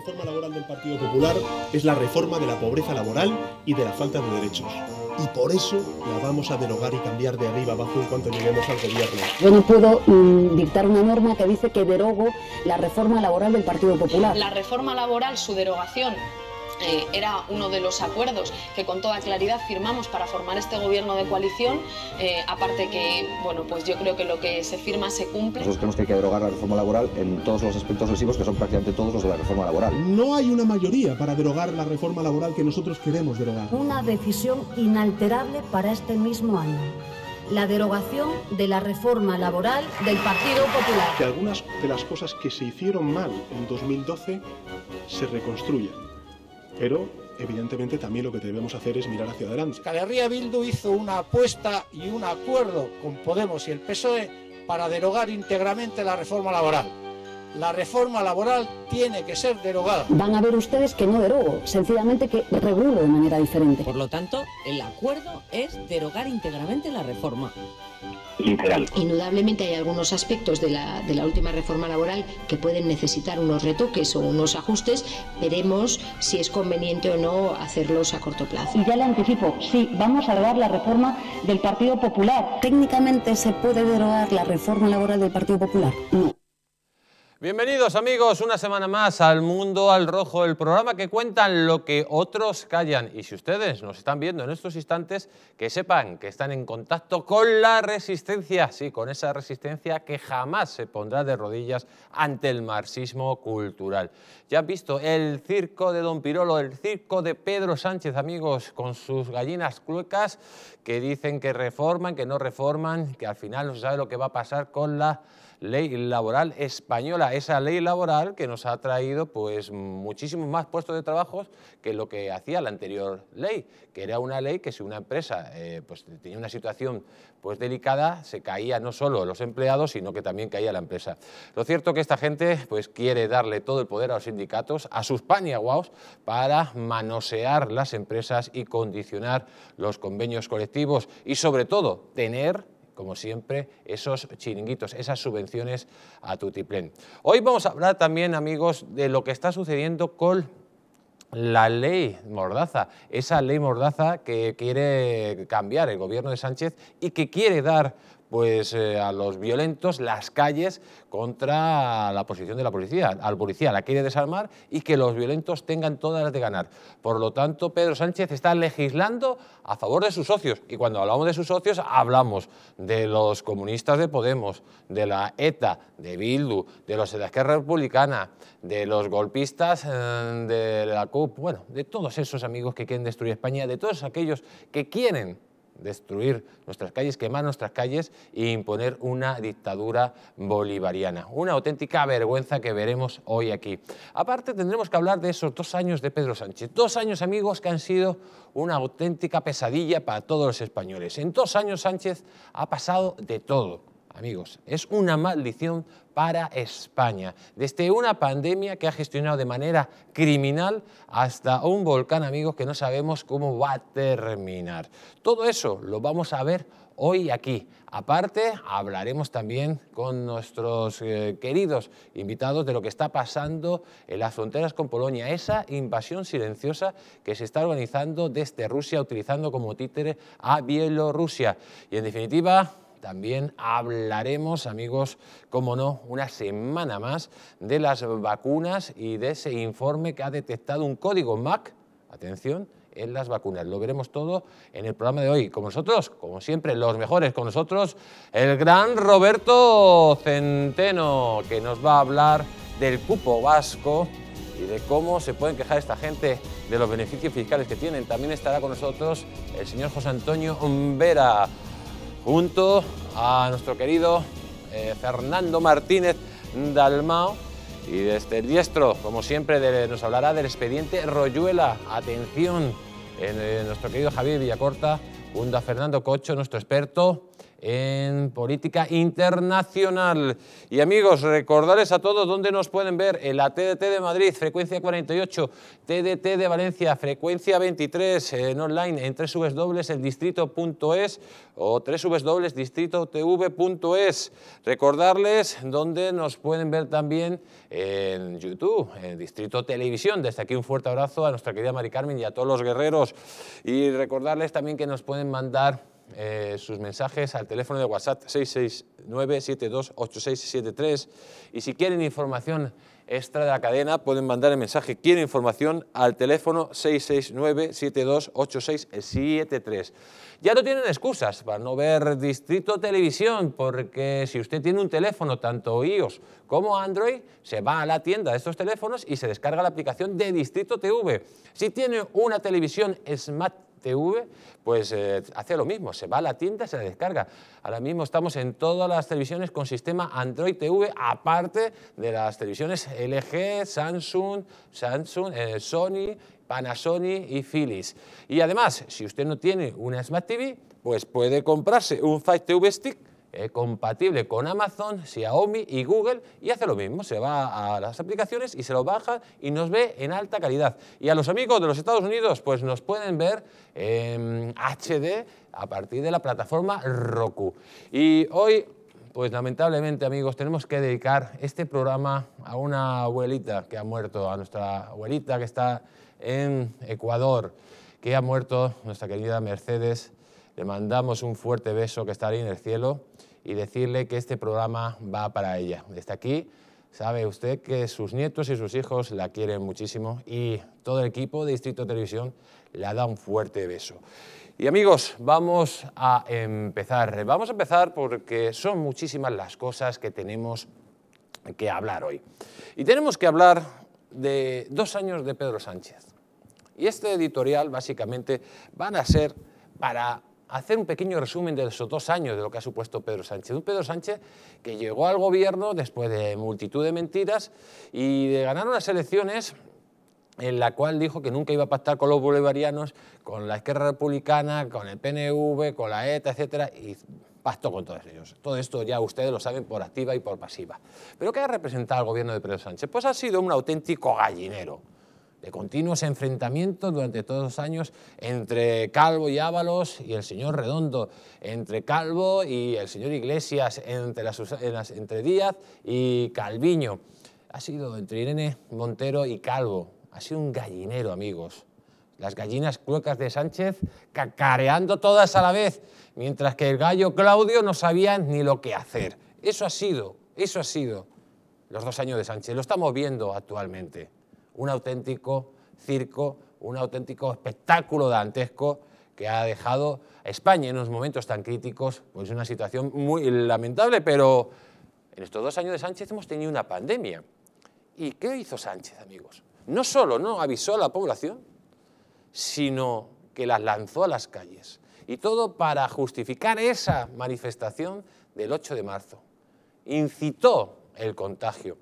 La reforma laboral del Partido Popular es la reforma de la pobreza laboral y de la falta de derechos. Y por eso la vamos a derogar y cambiar de arriba abajo en cuanto lleguemos al gobierno. Yo no puedo mm, dictar una norma que dice que derogo la reforma laboral del Partido Popular. La reforma laboral, su derogación eh, era uno de los acuerdos que con toda claridad firmamos para formar este gobierno de coalición. Eh, aparte que, bueno, pues yo creo que lo que se firma se cumple. Nosotros creemos que hay que derogar la reforma laboral en todos los aspectos lesivos, que son prácticamente todos los de la reforma laboral. No hay una mayoría para derogar la reforma laboral que nosotros queremos derogar. Una decisión inalterable para este mismo año la derogación de la reforma laboral del Partido Popular. Que algunas de las cosas que se hicieron mal en 2012 se reconstruyan. Pero evidentemente también lo que debemos hacer es mirar hacia adelante. Calerría Bildu hizo una apuesta y un acuerdo con Podemos y el PSOE para derogar íntegramente la reforma laboral la reforma laboral tiene que ser derogada. Van a ver ustedes que no derogo, sencillamente que regulo de manera diferente. Por lo tanto, el acuerdo es derogar íntegramente la reforma. Literal. Indudablemente hay algunos aspectos de la, de la última reforma laboral que pueden necesitar unos retoques o unos ajustes. Veremos si es conveniente o no hacerlos a corto plazo. Y ya le anticipo, sí, vamos a derogar la reforma del Partido Popular. ¿Técnicamente se puede derogar la reforma laboral del Partido Popular? No. Bienvenidos amigos una semana más al Mundo al Rojo, el programa que cuentan lo que otros callan. Y si ustedes nos están viendo en estos instantes, que sepan que están en contacto con la resistencia, sí, con esa resistencia que jamás se pondrá de rodillas ante el marxismo cultural. Ya han visto el circo de Don Pirolo, el circo de Pedro Sánchez, amigos, con sus gallinas cluecas que dicen que reforman, que no reforman, que al final no se sabe lo que va a pasar con la ley laboral española, esa ley laboral que nos ha traído pues muchísimos más puestos de trabajo que lo que hacía la anterior ley, que era una ley que si una empresa eh, pues, tenía una situación pues delicada, se caía no solo los empleados, sino que también caía la empresa. Lo cierto que esta gente pues quiere darle todo el poder a los sindicatos, a sus paniaguaos, para manosear las empresas y condicionar los convenios colectivos y sobre todo tener como siempre, esos chiringuitos, esas subvenciones a Tutiplén. Hoy vamos a hablar también, amigos, de lo que está sucediendo con la ley Mordaza, esa ley Mordaza que quiere cambiar el gobierno de Sánchez y que quiere dar pues, eh, a los violentos las calles contra la posición de la policía. Al policía la quiere desarmar y que los violentos tengan todas las de ganar. Por lo tanto, Pedro Sánchez está legislando a favor de sus socios. Y cuando hablamos de sus socios, hablamos de los comunistas de Podemos, de la ETA, de Bildu, de los de la Esquerra Republicana, de los golpistas eh, de la CUP, bueno, de todos esos amigos que quieren destruir España, de todos aquellos que quieren destruir nuestras calles, quemar nuestras calles e imponer una dictadura bolivariana. Una auténtica vergüenza que veremos hoy aquí. Aparte tendremos que hablar de esos dos años de Pedro Sánchez. Dos años, amigos, que han sido una auténtica pesadilla para todos los españoles. En dos años Sánchez ha pasado de todo amigos, es una maldición para España. Desde una pandemia que ha gestionado de manera criminal hasta un volcán, amigos, que no sabemos cómo va a terminar. Todo eso lo vamos a ver hoy aquí. Aparte, hablaremos también con nuestros eh, queridos invitados de lo que está pasando en las fronteras con Polonia, esa invasión silenciosa que se está organizando desde Rusia, utilizando como títere a Bielorrusia. Y en definitiva, también hablaremos, amigos, como no, una semana más de las vacunas y de ese informe que ha detectado un código MAC, atención, en las vacunas. Lo veremos todo en el programa de hoy. Con nosotros, como siempre, los mejores, con nosotros el gran Roberto Centeno, que nos va a hablar del cupo vasco y de cómo se pueden quejar esta gente de los beneficios fiscales que tienen. También estará con nosotros el señor José Antonio Vera junto a nuestro querido eh, Fernando Martínez Dalmao. Y desde el diestro, como siempre, nos hablará del expediente Royuela. Atención, ...en eh, nuestro querido Javier Villacorta, junto a Fernando Cocho, nuestro experto, en política internacional. Y amigos, recordarles a todos dónde nos pueden ver en la TDT de Madrid, frecuencia 48, TDT de Valencia, frecuencia 23, en online en www.eldistrito.es o www.distritotv.es. Recordarles dónde nos pueden ver también en YouTube, en Distrito Televisión. Desde aquí un fuerte abrazo a nuestra querida Mari Carmen y a todos los guerreros. Y recordarles también que nos pueden mandar eh, sus mensajes al teléfono de WhatsApp 669-728673 y si quieren información extra de la cadena pueden mandar el mensaje quiero información al teléfono 669-728673. Ya no tienen excusas para no ver Distrito Televisión porque si usted tiene un teléfono tanto iOS como Android se va a la tienda de estos teléfonos y se descarga la aplicación de Distrito TV. Si tiene una televisión Smart TV, pues eh, hace lo mismo, se va a la tienda, se la descarga. Ahora mismo estamos en todas las televisiones con sistema Android TV, aparte de las televisiones LG, Samsung, Samsung eh, Sony, Panasonic y Philips. Y además, si usted no tiene una Smart TV, pues puede comprarse un Fire TV Stick eh, compatible con Amazon, Xiaomi y Google y hace lo mismo, se va a las aplicaciones y se lo baja y nos ve en alta calidad. Y a los amigos de los Estados Unidos pues nos pueden ver en HD a partir de la plataforma Roku. Y hoy pues lamentablemente amigos tenemos que dedicar este programa a una abuelita que ha muerto, a nuestra abuelita que está en Ecuador, que ha muerto, nuestra querida Mercedes. Le mandamos un fuerte beso que estará ahí en el cielo y decirle que este programa va para ella. Desde aquí sabe usted que sus nietos y sus hijos la quieren muchísimo y todo el equipo de Distrito Televisión la da un fuerte beso. Y amigos, vamos a empezar. Vamos a empezar porque son muchísimas las cosas que tenemos que hablar hoy. Y tenemos que hablar de dos años de Pedro Sánchez. Y este editorial básicamente van a ser para hacer un pequeño resumen de esos dos años de lo que ha supuesto Pedro Sánchez. Un Pedro Sánchez que llegó al gobierno después de multitud de mentiras y de ganar unas elecciones en la cual dijo que nunca iba a pactar con los bolivarianos, con la izquierda republicana, con el PNV, con la ETA, etcétera, y pactó con todos ellos. Todo esto ya ustedes lo saben por activa y por pasiva. ¿Pero qué ha representado el gobierno de Pedro Sánchez? Pues ha sido un auténtico gallinero de continuos enfrentamientos durante todos los años entre Calvo y Ábalos y el señor Redondo, entre Calvo y el señor Iglesias, entre, Díaz y Calviño. Ha sido entre Irene Montero y Calvo. Ha sido un gallinero, amigos. Las gallinas cuecas de Sánchez cacareando todas a la vez, mientras que el gallo Claudio no sabía ni lo que hacer. Eso ha sido, eso ha sido los dos años de Sánchez. Lo estamos viendo actualmente un auténtico circo, un auténtico espectáculo dantesco que ha dejado a España en unos momentos tan críticos, pues una situación muy lamentable, pero en estos dos años de Sánchez hemos tenido una pandemia. ¿Y qué hizo Sánchez, amigos? No solo no avisó a la población, sino que las lanzó a las calles. Y todo para justificar esa manifestación del 8 de marzo. Incitó el contagio.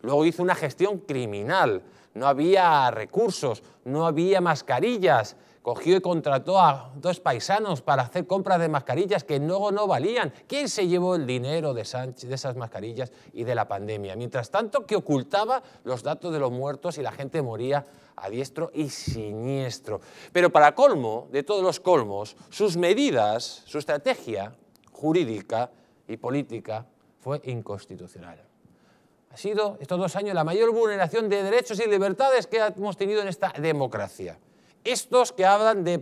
Luego hizo una gestión criminal no había recursos, no había mascarillas. Cogió y contrató a dos paisanos para hacer compras de mascarillas que luego no valían. ¿Quién se llevó el dinero de, de esas mascarillas y de la pandemia? Mientras tanto, que ocultaba los datos de los muertos y la gente moría a diestro y siniestro. Pero para colmo de todos los colmos, sus medidas, su estrategia jurídica y política fue inconstitucional ha sido estos dos años la mayor vulneración de derechos y libertades que hemos tenido en esta democracia. Estos que hablan de,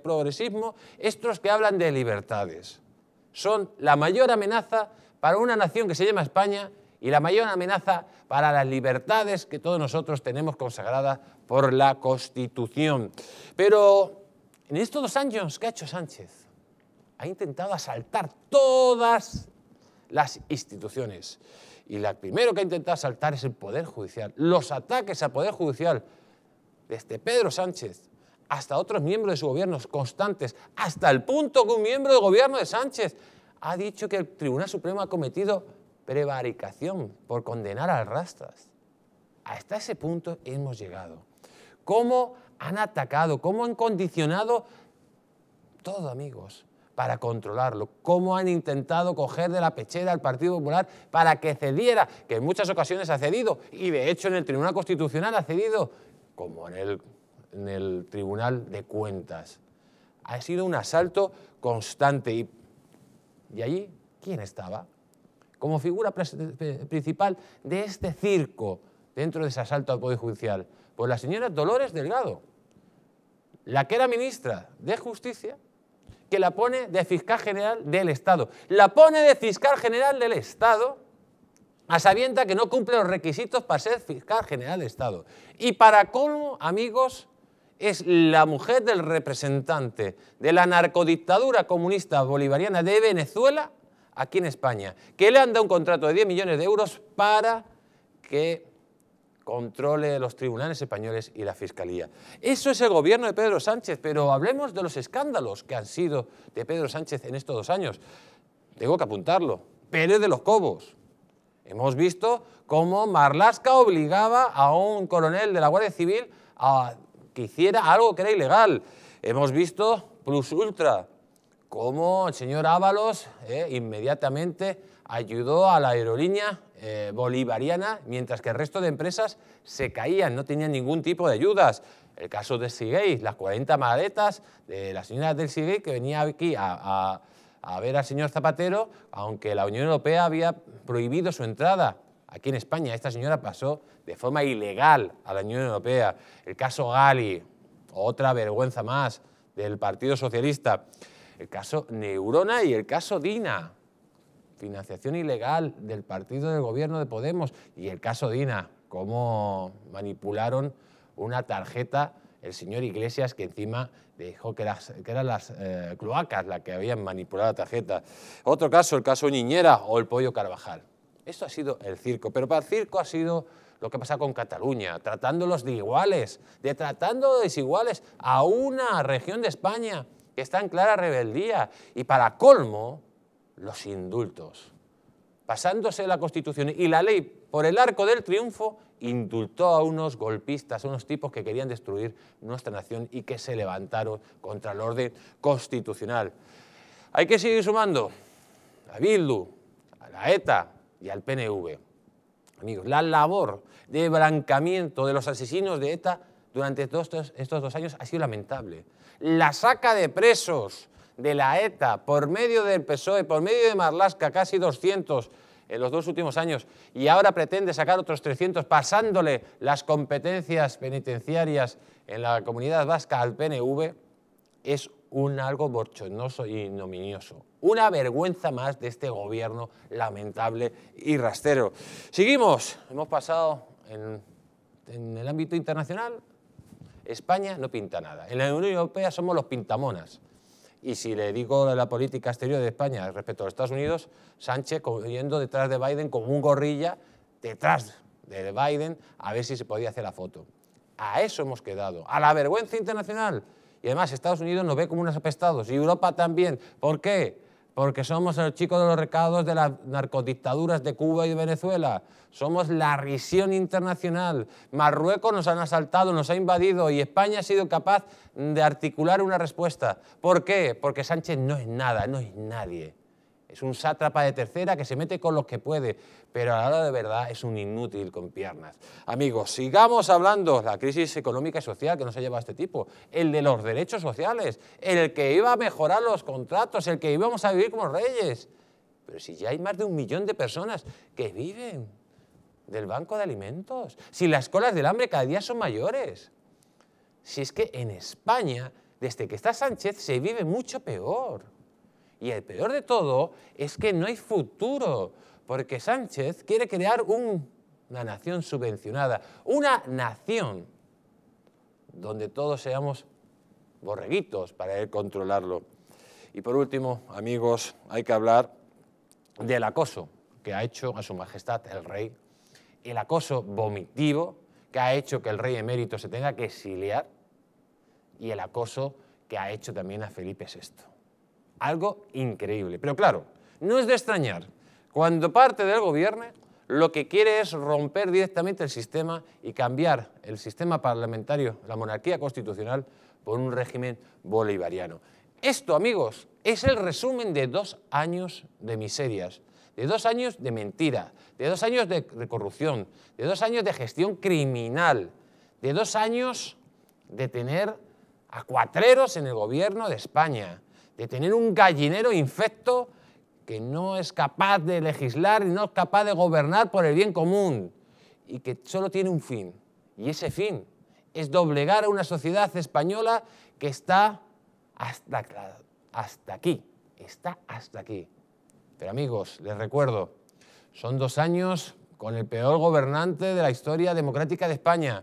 progresismo, estos que hablan de libertades, son la mayor amenaza para una nación que se llama España y la mayor amenaza para las libertades que todos nosotros tenemos consagradas por la Constitución. Pero en estos dos años, ¿qué ha hecho Sánchez? Ha intentado asaltar todas las instituciones. Y la primero que ha intentado saltar es el Poder Judicial. Los ataques al Poder Judicial, desde Pedro Sánchez hasta otros miembros de su gobierno constantes, hasta el punto que un miembro del gobierno de Sánchez ha dicho que el Tribunal Supremo ha cometido prevaricación por condenar al rastas. Hasta ese punto hemos llegado. ¿Cómo han atacado? ¿Cómo han condicionado todo, amigos? para controlarlo, cómo han intentado coger de la pechera al Partido Popular para que cediera, que en muchas ocasiones ha cedido, y de hecho en el Tribunal Constitucional ha cedido, como en el, Tribunal de Cuentas. Ha sido un asalto constante y, y allí, ¿quién estaba? Como figura principal de este circo dentro de ese asalto al Poder Judicial, pues la señora Dolores Delgado, la que era ministra de Justicia que la pone de fiscal general del Estado. La pone de fiscal general del Estado a sabienta que no cumple los requisitos para ser fiscal general del Estado. Y para cómo amigos, es la mujer del representante de la narcodictadura comunista bolivariana de Venezuela aquí en España, que le han dado un contrato de 10 millones de euros para que controle los tribunales españoles y la Fiscalía. Eso es el gobierno de Pedro Sánchez, pero hablemos de los escándalos que han sido de Pedro Sánchez en estos dos años. Tengo que apuntarlo. Pérez de los Cobos. Hemos visto cómo Marlasca obligaba a un coronel de la Guardia Civil a que hiciera algo que era ilegal. Hemos visto Plus Ultra, cómo el señor Ábalos eh, inmediatamente ayudó a la aerolínea eh, bolivariana, mientras que el resto de empresas se caían, no tenían ningún tipo de ayudas. El caso de Siguey, las 40 maletas de la señora del Siguey que venía aquí a ver al señor Zapatero, aunque la Unión Europea había prohibido su entrada aquí en España. Esta señora pasó de forma ilegal a la Unión Europea. El caso Gali, otra vergüenza más del Partido Socialista. El caso Neurona y el caso Dina financiación ilegal del partido del gobierno de Podemos y el caso Dina, cómo manipularon una tarjeta el señor Iglesias, que encima dijo que, las, que eran las eh, cloacas las que habían manipulado la tarjeta. Otro caso, el caso Niñera o el Pollo Carvajal. Esto ha sido el circo, pero para el circo ha sido lo que pasa con Cataluña, tratándolos de iguales, de tratando de desiguales a una región de España que está en clara rebeldía. Y para colmo, los indultos. Pasándose la Constitución y la ley por el arco del triunfo, indultó a unos golpistas, a unos tipos que querían destruir nuestra nación y que se levantaron contra el orden constitucional. Hay que seguir sumando a Bildu, a la ETA y al PNV. Amigos, la labor de blancamiento de los asesinos de ETA durante estos dos años ha sido lamentable. La saca de presos de la ETA, por medio del PSOE, por medio de Marlaska, casi 200 en los dos últimos años, y ahora pretende sacar otros 300 pasándole las competencias penitenciarias en la comunidad vasca al PNV, es un algo borchonoso y ignominioso. Una vergüenza más de este gobierno lamentable y rastero. Seguimos, hemos pasado en el ámbito internacional, España no pinta nada. En la Unión Europea somos los pintamonas. Y si le digo la política exterior de España respecto a los Estados Unidos, Sánchez corriendo detrás de Biden como un gorrilla, detrás de Biden, a ver si se podía hacer la foto. A eso hemos quedado, a la vergüenza internacional. Y además Estados Unidos nos ve como unos apestados y Europa también. ¿Por qué? porque somos los chicos de los recados de las narcodictaduras de Cuba y de Venezuela. Somos la risión internacional. Marruecos nos han asaltado, nos ha invadido y España ha sido capaz de articular una respuesta. ¿Por qué? Porque Sánchez no es nada, no es nadie. Es un sátrapa de tercera que se mete con los que puede, pero a la hora de verdad es un inútil con piernas. Amigos, sigamos hablando de la crisis económica y social que nos ha llevado a este tipo, el de los derechos sociales, el que iba a mejorar los contratos, el que íbamos a vivir como reyes. Pero si ya hay más de un millón de personas que viven del banco de alimentos, si las colas del hambre cada día son mayores, si es que en España, desde que está Sánchez, se vive mucho peor. Y el peor de todo es que no hay futuro, porque Sánchez quiere crear una nación subvencionada, una nación donde todos seamos borreguitos para él controlarlo. Y por último, amigos, hay que hablar del acoso que ha hecho a su majestad el rey, el acoso vomitivo que ha hecho que el rey emérito se tenga que exiliar y el acoso que ha hecho también a Felipe VI. Algo increíble. Pero claro, no es de extrañar. Cuando parte del gobierno, lo que quiere es romper directamente el sistema y cambiar el sistema parlamentario, la monarquía constitucional, por un régimen bolivariano. Esto, amigos, es el resumen de dos años de miserias, de dos años de mentira, de dos años de, corrupción, de dos años de gestión criminal, de dos años de tener a cuatreros en el gobierno de España, de tener un gallinero infecto que no es capaz de legislar y no es capaz de gobernar por el bien común y que solo tiene un fin. Y ese fin es doblegar a una sociedad española que está hasta, hasta aquí, está hasta aquí. Pero amigos, les recuerdo, son dos años con el peor gobernante de la historia democrática de España.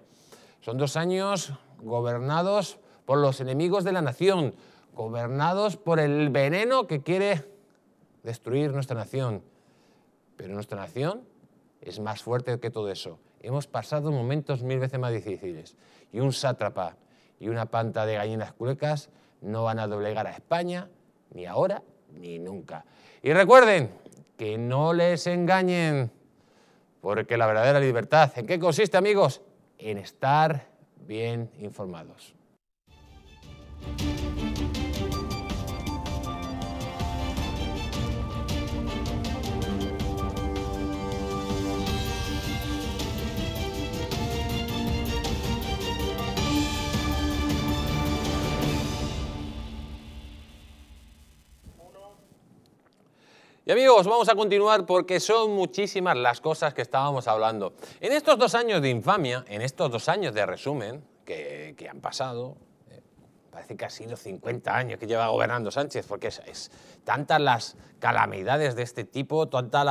Son dos años gobernados por los enemigos de la nación, gobernados por el veneno que quiere destruir nuestra nación. Pero nuestra nación es más fuerte que todo eso. Hemos pasado momentos mil veces más difíciles. Y un sátrapa y una panta de gallinas cuecas no van a doblegar a España, ni ahora, ni nunca. Y recuerden que no les engañen, porque la verdadera libertad, ¿en qué consiste, amigos? En estar bien informados. Y amigos, vamos a continuar porque son muchísimas las cosas que estábamos hablando. En estos dos años de infamia, en estos dos años de resumen que, han pasado, eh, parece que han sido 50 años que lleva gobernando Sánchez, porque es, tantas las calamidades de este tipo, tantos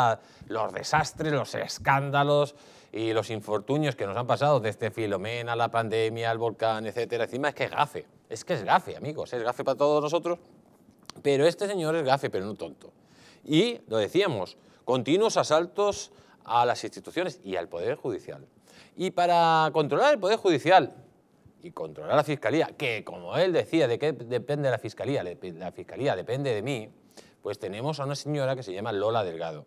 los desastres, los escándalos y los infortunios que nos han pasado desde Filomena, la pandemia, el volcán, etcétera. Encima es que es gafe, es que es gafe, amigos, es gafe para todos nosotros. Pero este señor es gafe, pero no tonto y, lo decíamos, continuos asaltos a las instituciones y al Poder Judicial. Y para controlar el Poder Judicial y controlar la Fiscalía, que como él decía, ¿de qué depende la Fiscalía? La Fiscalía depende de mí, pues tenemos a una señora que se llama Lola Delgado.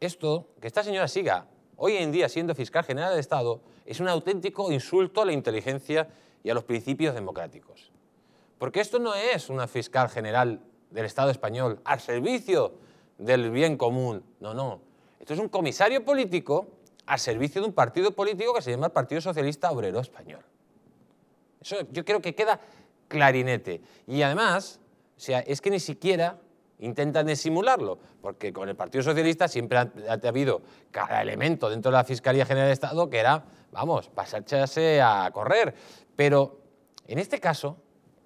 Esto, que esta señora siga hoy en día siendo fiscal general de Estado, es un auténtico insulto a la inteligencia y a los principios democráticos. Porque esto no es una fiscal general del Estado español, al servicio del bien común. No, no. Esto es un comisario político al servicio de un partido político que se llama el Partido Socialista Obrero Español. Eso yo creo que queda clarinete. Y además, o sea, es que ni siquiera intentan disimularlo, porque con el Partido Socialista siempre ha, habido cada elemento dentro de la Fiscalía General de Estado que era, vamos, pasarse a correr. Pero en este caso,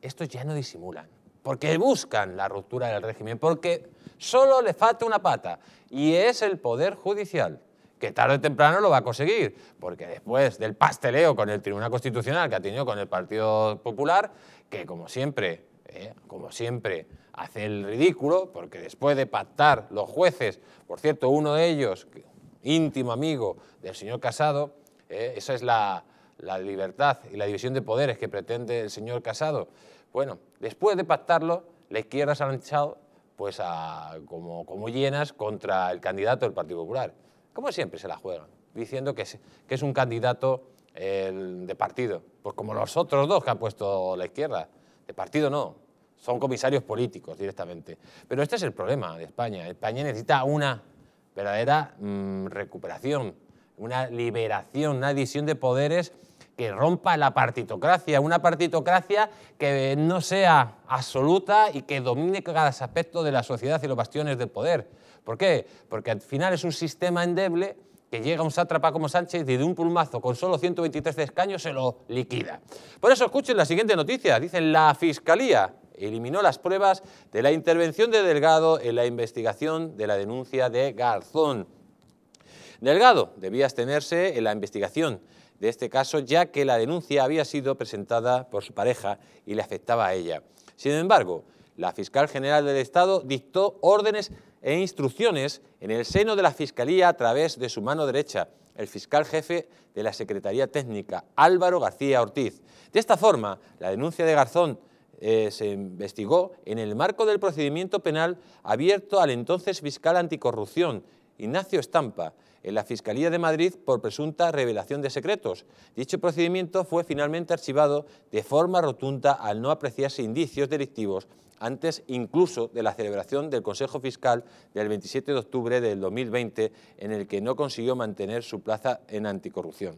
esto ya no disimulan porque buscan la ruptura del régimen, porque solo le falta una pata, y es el Poder Judicial, que tarde o temprano lo va a conseguir, porque después del pasteleo con el Tribunal Constitucional que ha tenido con el Partido Popular, que como siempre, eh, como siempre, hace el ridículo, porque después de pactar los jueces, por cierto, uno de ellos, íntimo amigo del señor Casado, eh, esa es la, la libertad y la división de poderes que pretende el señor Casado. Bueno, después de pactarlo, la izquierda se ha lanzado pues como, como llenas contra el candidato del Partido Popular. Como siempre se la juegan, diciendo que es, que es un candidato de partido, pues como los otros dos que ha puesto la izquierda. De partido no, son comisarios políticos directamente. Pero este es el problema de España. España necesita una verdadera mm, recuperación, una liberación, una división de poderes que rompa la partitocracia, una partitocracia que no sea absoluta y que domine cada aspecto de la sociedad y los bastiones del poder. ¿Por qué? Porque al final es un sistema endeble que llega un sátrapa como Sánchez y de un pulmazo con solo 123 escaños se lo liquida. Por eso escuchen la siguiente noticia. Dicen la Fiscalía eliminó las pruebas de la intervención de Delgado en la investigación de la denuncia de Garzón. Delgado debía abstenerse en la investigación de este caso, ya que la denuncia había sido presentada por su pareja y le afectaba a ella. Sin embargo, la fiscal general del Estado dictó órdenes e instrucciones en el seno de la Fiscalía a través de su mano derecha, el fiscal jefe de la Secretaría Técnica, Álvaro García Ortiz. De esta forma, la denuncia de Garzón eh, se investigó en el marco del procedimiento penal abierto al entonces fiscal anticorrupción, Ignacio Estampa, en la Fiscalía de Madrid por presunta revelación de secretos. Dicho procedimiento fue finalmente archivado de forma rotunda al no apreciarse indicios delictivos antes incluso de la celebración del Consejo Fiscal del 27 de octubre del 2020, en el que no consiguió mantener su plaza en anticorrupción.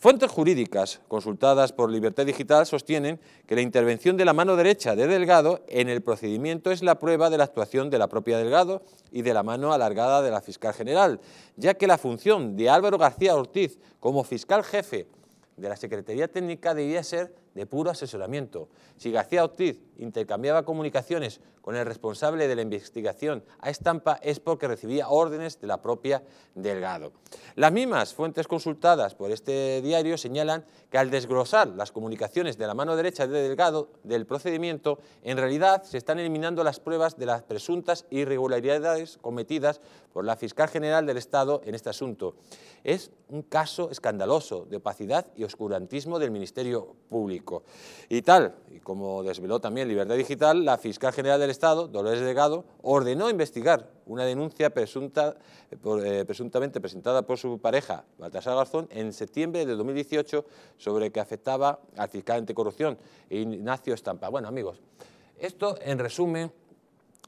Fuentes jurídicas consultadas por Libertad Digital sostienen que la intervención de la mano derecha de Delgado en el procedimiento es la prueba de la actuación de la propia Delgado y de la mano alargada de la fiscal general, ya que la función de Álvaro García Ortiz como fiscal jefe de la Secretaría Técnica debía ser de puro asesoramiento. Si García Ortiz intercambiaba comunicaciones con el responsable de la investigación a estampa es porque recibía órdenes de la propia Delgado. Las mismas fuentes consultadas por este diario señalan que al desglosar las comunicaciones de la mano derecha de Delgado del procedimiento, en realidad se están eliminando las pruebas de las presuntas irregularidades cometidas por la fiscal general del Estado en este asunto. Es un caso escandaloso de opacidad y oscurantismo del Ministerio Público y tal. Y como desveló también Libertad Digital, la fiscal general del Estado, Dolores Delgado, ordenó investigar una denuncia eh, presuntamente presentada por su pareja, Baltasar Garzón, en septiembre de 2018 sobre que afectaba al fiscal anticorrupción, Ignacio Estampa. Bueno, amigos, esto en resumen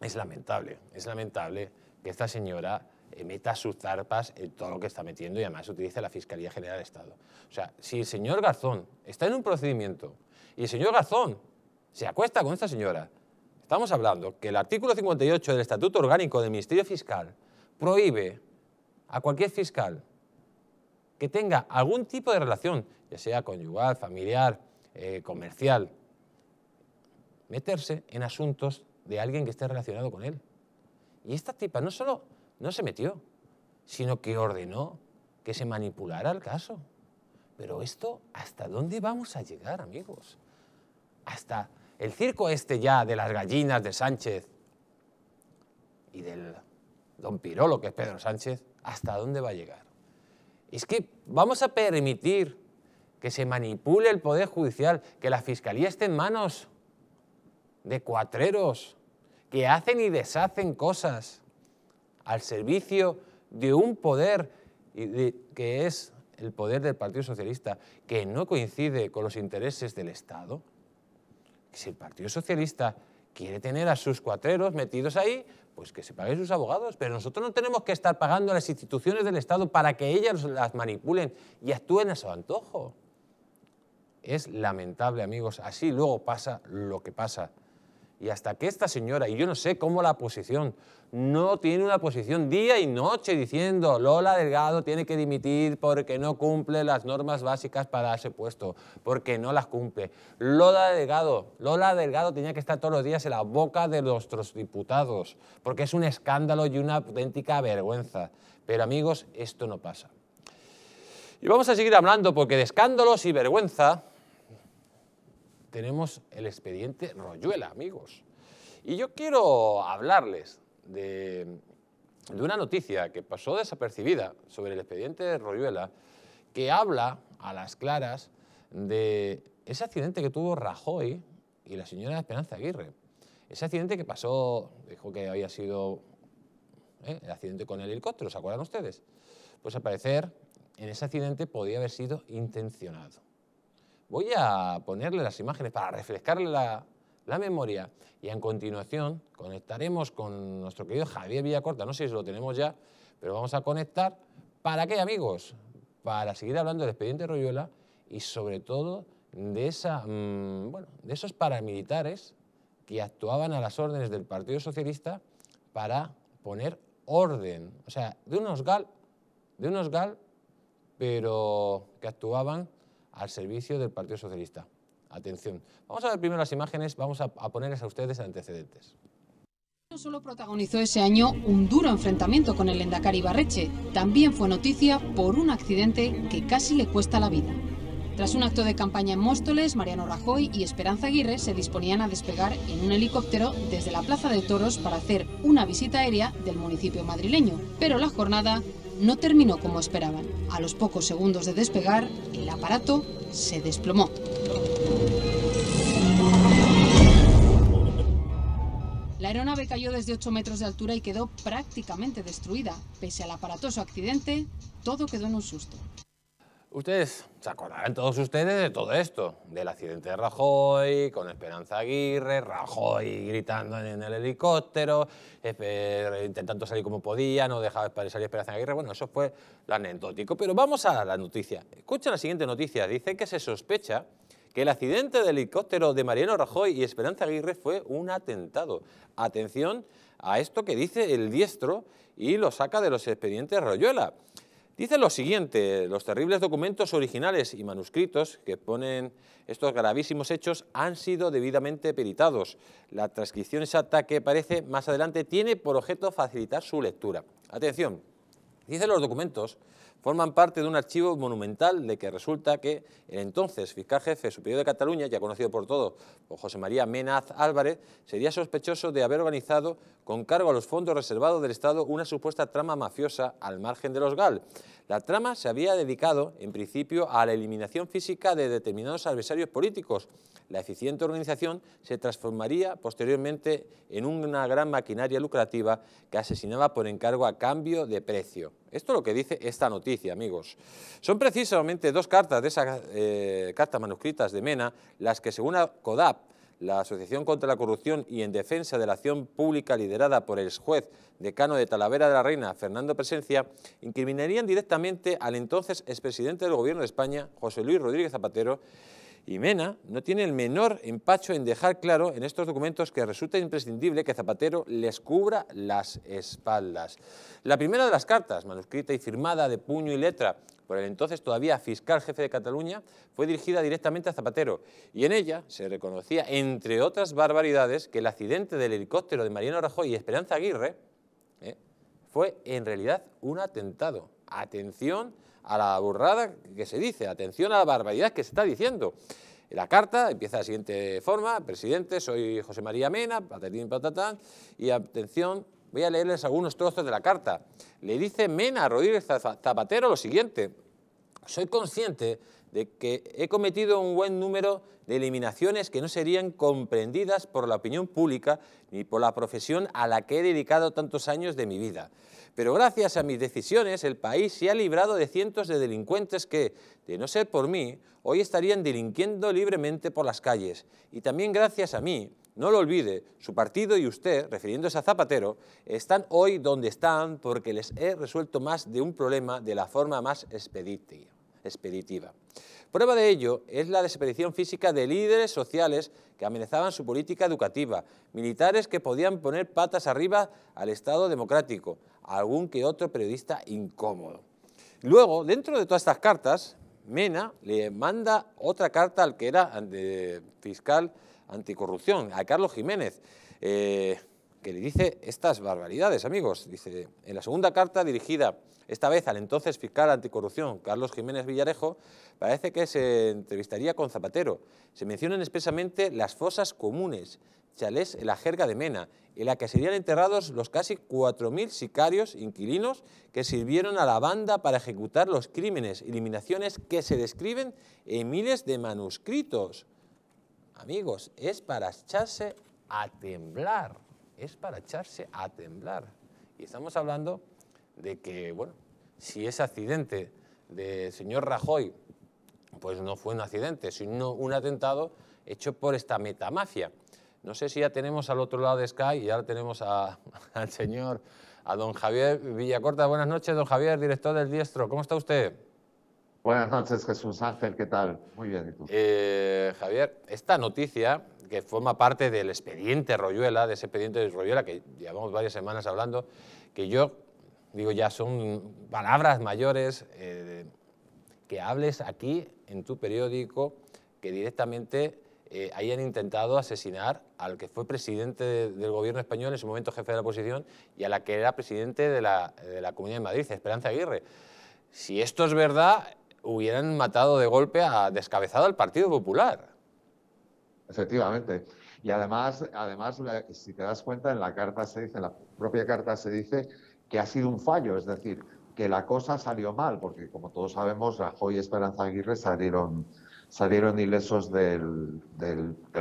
es lamentable, es lamentable que esta señora meta sus zarpas en todo lo que está metiendo y además utiliza la Fiscalía General del Estado. O sea, si el señor Garzón está en un procedimiento y el señor Garzón se acuesta con esta señora, estamos hablando que el artículo 58 del Estatuto Orgánico del Ministerio Fiscal prohíbe a cualquier fiscal que tenga algún tipo de relación, ya sea conyugal, familiar, eh, comercial, meterse en asuntos de alguien que esté relacionado con él. Y esta tipa no solo no se metió, sino que ordenó que se manipulara el caso. Pero esto, ¿hasta dónde vamos a llegar, amigos? Hasta el circo este ya de las gallinas de Sánchez y del don Pirolo, que es Pedro Sánchez, ¿hasta dónde va a llegar? Es que vamos a permitir que se manipule el Poder Judicial, que la Fiscalía esté en manos de cuatreros, que hacen y deshacen cosas al servicio de un poder que es el poder del Partido Socialista, que no coincide con los intereses del Estado. Si el Partido Socialista quiere tener a sus cuatreros metidos ahí, pues que se paguen sus abogados, pero nosotros no tenemos que estar pagando a las instituciones del Estado para que ellas las manipulen y actúen a su antojo. Es lamentable, amigos, así luego pasa lo que pasa. Y hasta que esta señora, y yo no sé cómo la posición, no tiene una posición día y noche diciendo Lola Delgado tiene que dimitir porque no cumple las normas básicas para ese puesto, porque no las cumple. Lola Delgado, Lola Delgado tenía que estar todos los días en la boca de nuestros diputados, porque es un escándalo y una auténtica vergüenza. Pero amigos, esto no pasa. Y vamos a seguir hablando porque de escándalos y vergüenza tenemos el expediente Royuela, amigos. Y yo quiero hablarles de, una noticia que pasó desapercibida sobre el expediente Royuela, que habla a las claras de ese accidente que tuvo Rajoy y la señora Esperanza Aguirre. Ese accidente que pasó, dijo que había sido ¿eh? el accidente con el helicóptero, ¿se acuerdan ustedes? Pues al parecer, en ese accidente podía haber sido intencionado. Voy a ponerle las imágenes para refrescarle la, la memoria y en continuación conectaremos con nuestro querido Javier Villacorta, no sé si lo tenemos ya, pero vamos a conectar. ¿Para qué, amigos? Para seguir hablando del expediente Royuela y sobre todo de, esa, mm, bueno, de esos paramilitares que actuaban a las órdenes del Partido Socialista para poner orden. O sea, de unos gal, de unos gal, pero que actuaban al servicio del Partido Socialista. Atención. Vamos a ver primero las imágenes, vamos a, ponerles a ustedes antecedentes. No solo protagonizó ese año un duro enfrentamiento con el Endacari Barreche, también fue noticia por un accidente que casi le cuesta la vida. Tras un acto de campaña en Móstoles, Mariano Rajoy y Esperanza Aguirre se disponían a despegar en un helicóptero desde la Plaza de Toros para hacer una visita aérea del municipio madrileño, pero la jornada no terminó como esperaban. A los pocos segundos de despegar, el aparato se desplomó. La aeronave cayó desde 8 metros de altura y quedó prácticamente destruida. Pese al aparatoso accidente, todo quedó en un susto. Ustedes se acordarán todos ustedes de todo esto, del accidente de Rajoy, con Esperanza Aguirre, Rajoy gritando en el helicóptero, intentando salir como podía, no dejaba salir Esperanza Aguirre. Bueno, eso fue lo anecdótico. Pero vamos a la noticia. Escuchen la siguiente noticia. Dice que se sospecha que el accidente del helicóptero de Mariano Rajoy y Esperanza Aguirre fue un atentado. Atención a esto que dice el diestro y lo saca de los expedientes Royuela. Dice lo siguiente, los terribles documentos originales y manuscritos que ponen estos gravísimos hechos han sido debidamente peritados. La transcripción exacta que parece más adelante tiene por objeto facilitar su lectura. Atención, Dicen los documentos, forman parte de un archivo monumental de que resulta que el entonces fiscal jefe superior de Cataluña, ya conocido por todos, José María Menaz Álvarez, sería sospechoso de haber organizado con cargo a los fondos reservados del Estado una supuesta trama mafiosa al margen de los GAL. La trama se había dedicado, en principio, a la eliminación física de determinados adversarios políticos. La eficiente organización se transformaría posteriormente en una gran maquinaria lucrativa que asesinaba por encargo a cambio de precio. Esto es lo que dice esta noticia, amigos. Son precisamente dos cartas de esas eh, cartas manuscritas de Mena las que, según CODAP, la Asociación contra la Corrupción y en defensa de la acción pública liderada por el juez decano de Talavera de la Reina, Fernando Presencia, incriminarían directamente al entonces expresidente del Gobierno de España, José Luis Rodríguez Zapatero, Jimena no tiene el menor empacho en dejar claro en estos documentos que resulta imprescindible que Zapatero les cubra las espaldas. La primera de las cartas, manuscrita y firmada de puño y letra por el entonces todavía fiscal jefe de Cataluña, fue dirigida directamente a Zapatero y en ella se reconocía, entre otras barbaridades, que el accidente del helicóptero de Mariano Rajoy y Esperanza Aguirre eh, fue en realidad un atentado. Atención a la burrada que se dice, atención a la barbaridad que se está diciendo. La carta empieza de la siguiente forma, presidente, soy José María Mena, patatín, patatán, y atención, voy a leerles algunos trozos de la carta. Le dice Mena a Rodríguez Zapatero lo siguiente, soy consciente de que he cometido un buen número de eliminaciones que no serían comprendidas por la opinión pública ni por la profesión a la que he dedicado tantos años de mi vida. Pero gracias a mis decisiones el país se ha librado de cientos de delincuentes que, de no ser por mí, hoy estarían delinquiendo libremente por las calles. Y también gracias a mí, no lo olvide, su partido y usted, refiriéndose a Zapatero, están hoy donde están porque les he resuelto más de un problema de la forma más expeditiva expeditiva. Prueba de ello es la desaparición física de líderes sociales que amenazaban su política educativa, militares que podían poner patas arriba al Estado democrático, algún que otro periodista incómodo. Luego, dentro de todas estas cartas, Mena le manda otra carta al que era fiscal anticorrupción, a Carlos Jiménez, eh, que le dice estas barbaridades, amigos. Dice, en la segunda carta dirigida esta vez al entonces fiscal anticorrupción, Carlos Jiménez Villarejo, parece que se entrevistaría con Zapatero. Se mencionan expresamente las fosas comunes, chalés en la jerga de Mena, en la que serían enterrados los casi 4.000 sicarios inquilinos que sirvieron a la banda para ejecutar los crímenes eliminaciones que se describen en miles de manuscritos. Amigos, es para echarse a temblar, es para echarse a temblar. Y estamos hablando de que, bueno, si ese accidente del señor Rajoy, pues no fue un accidente, sino un atentado hecho por esta metamafia. No sé si ya tenemos al otro lado de Sky y ahora tenemos al señor, a don Javier Villacorta. Buenas noches, don Javier, director del Diestro. ¿Cómo está usted? Buenas noches, Jesús Ángel, ¿qué tal? Muy bien, eh, Javier, esta noticia, que forma parte del expediente Royuela, de ese expediente de Royuela que llevamos varias semanas hablando, que yo Digo, ya son palabras mayores eh, que hables aquí en tu periódico que directamente eh, hayan intentado asesinar al que fue presidente del gobierno español, en su momento jefe de la oposición, y a la que era presidente de la, de la Comunidad de Madrid, Esperanza Aguirre. Si esto es verdad, hubieran matado de golpe a descabezado al Partido Popular. Efectivamente. Y además, además, si te das cuenta, en la carta se dice, en la propia carta se dice que ha sido un fallo, es decir, que la cosa salió mal, porque como todos sabemos, Rajoy y Esperanza Aguirre salieron, salieron ilesos del,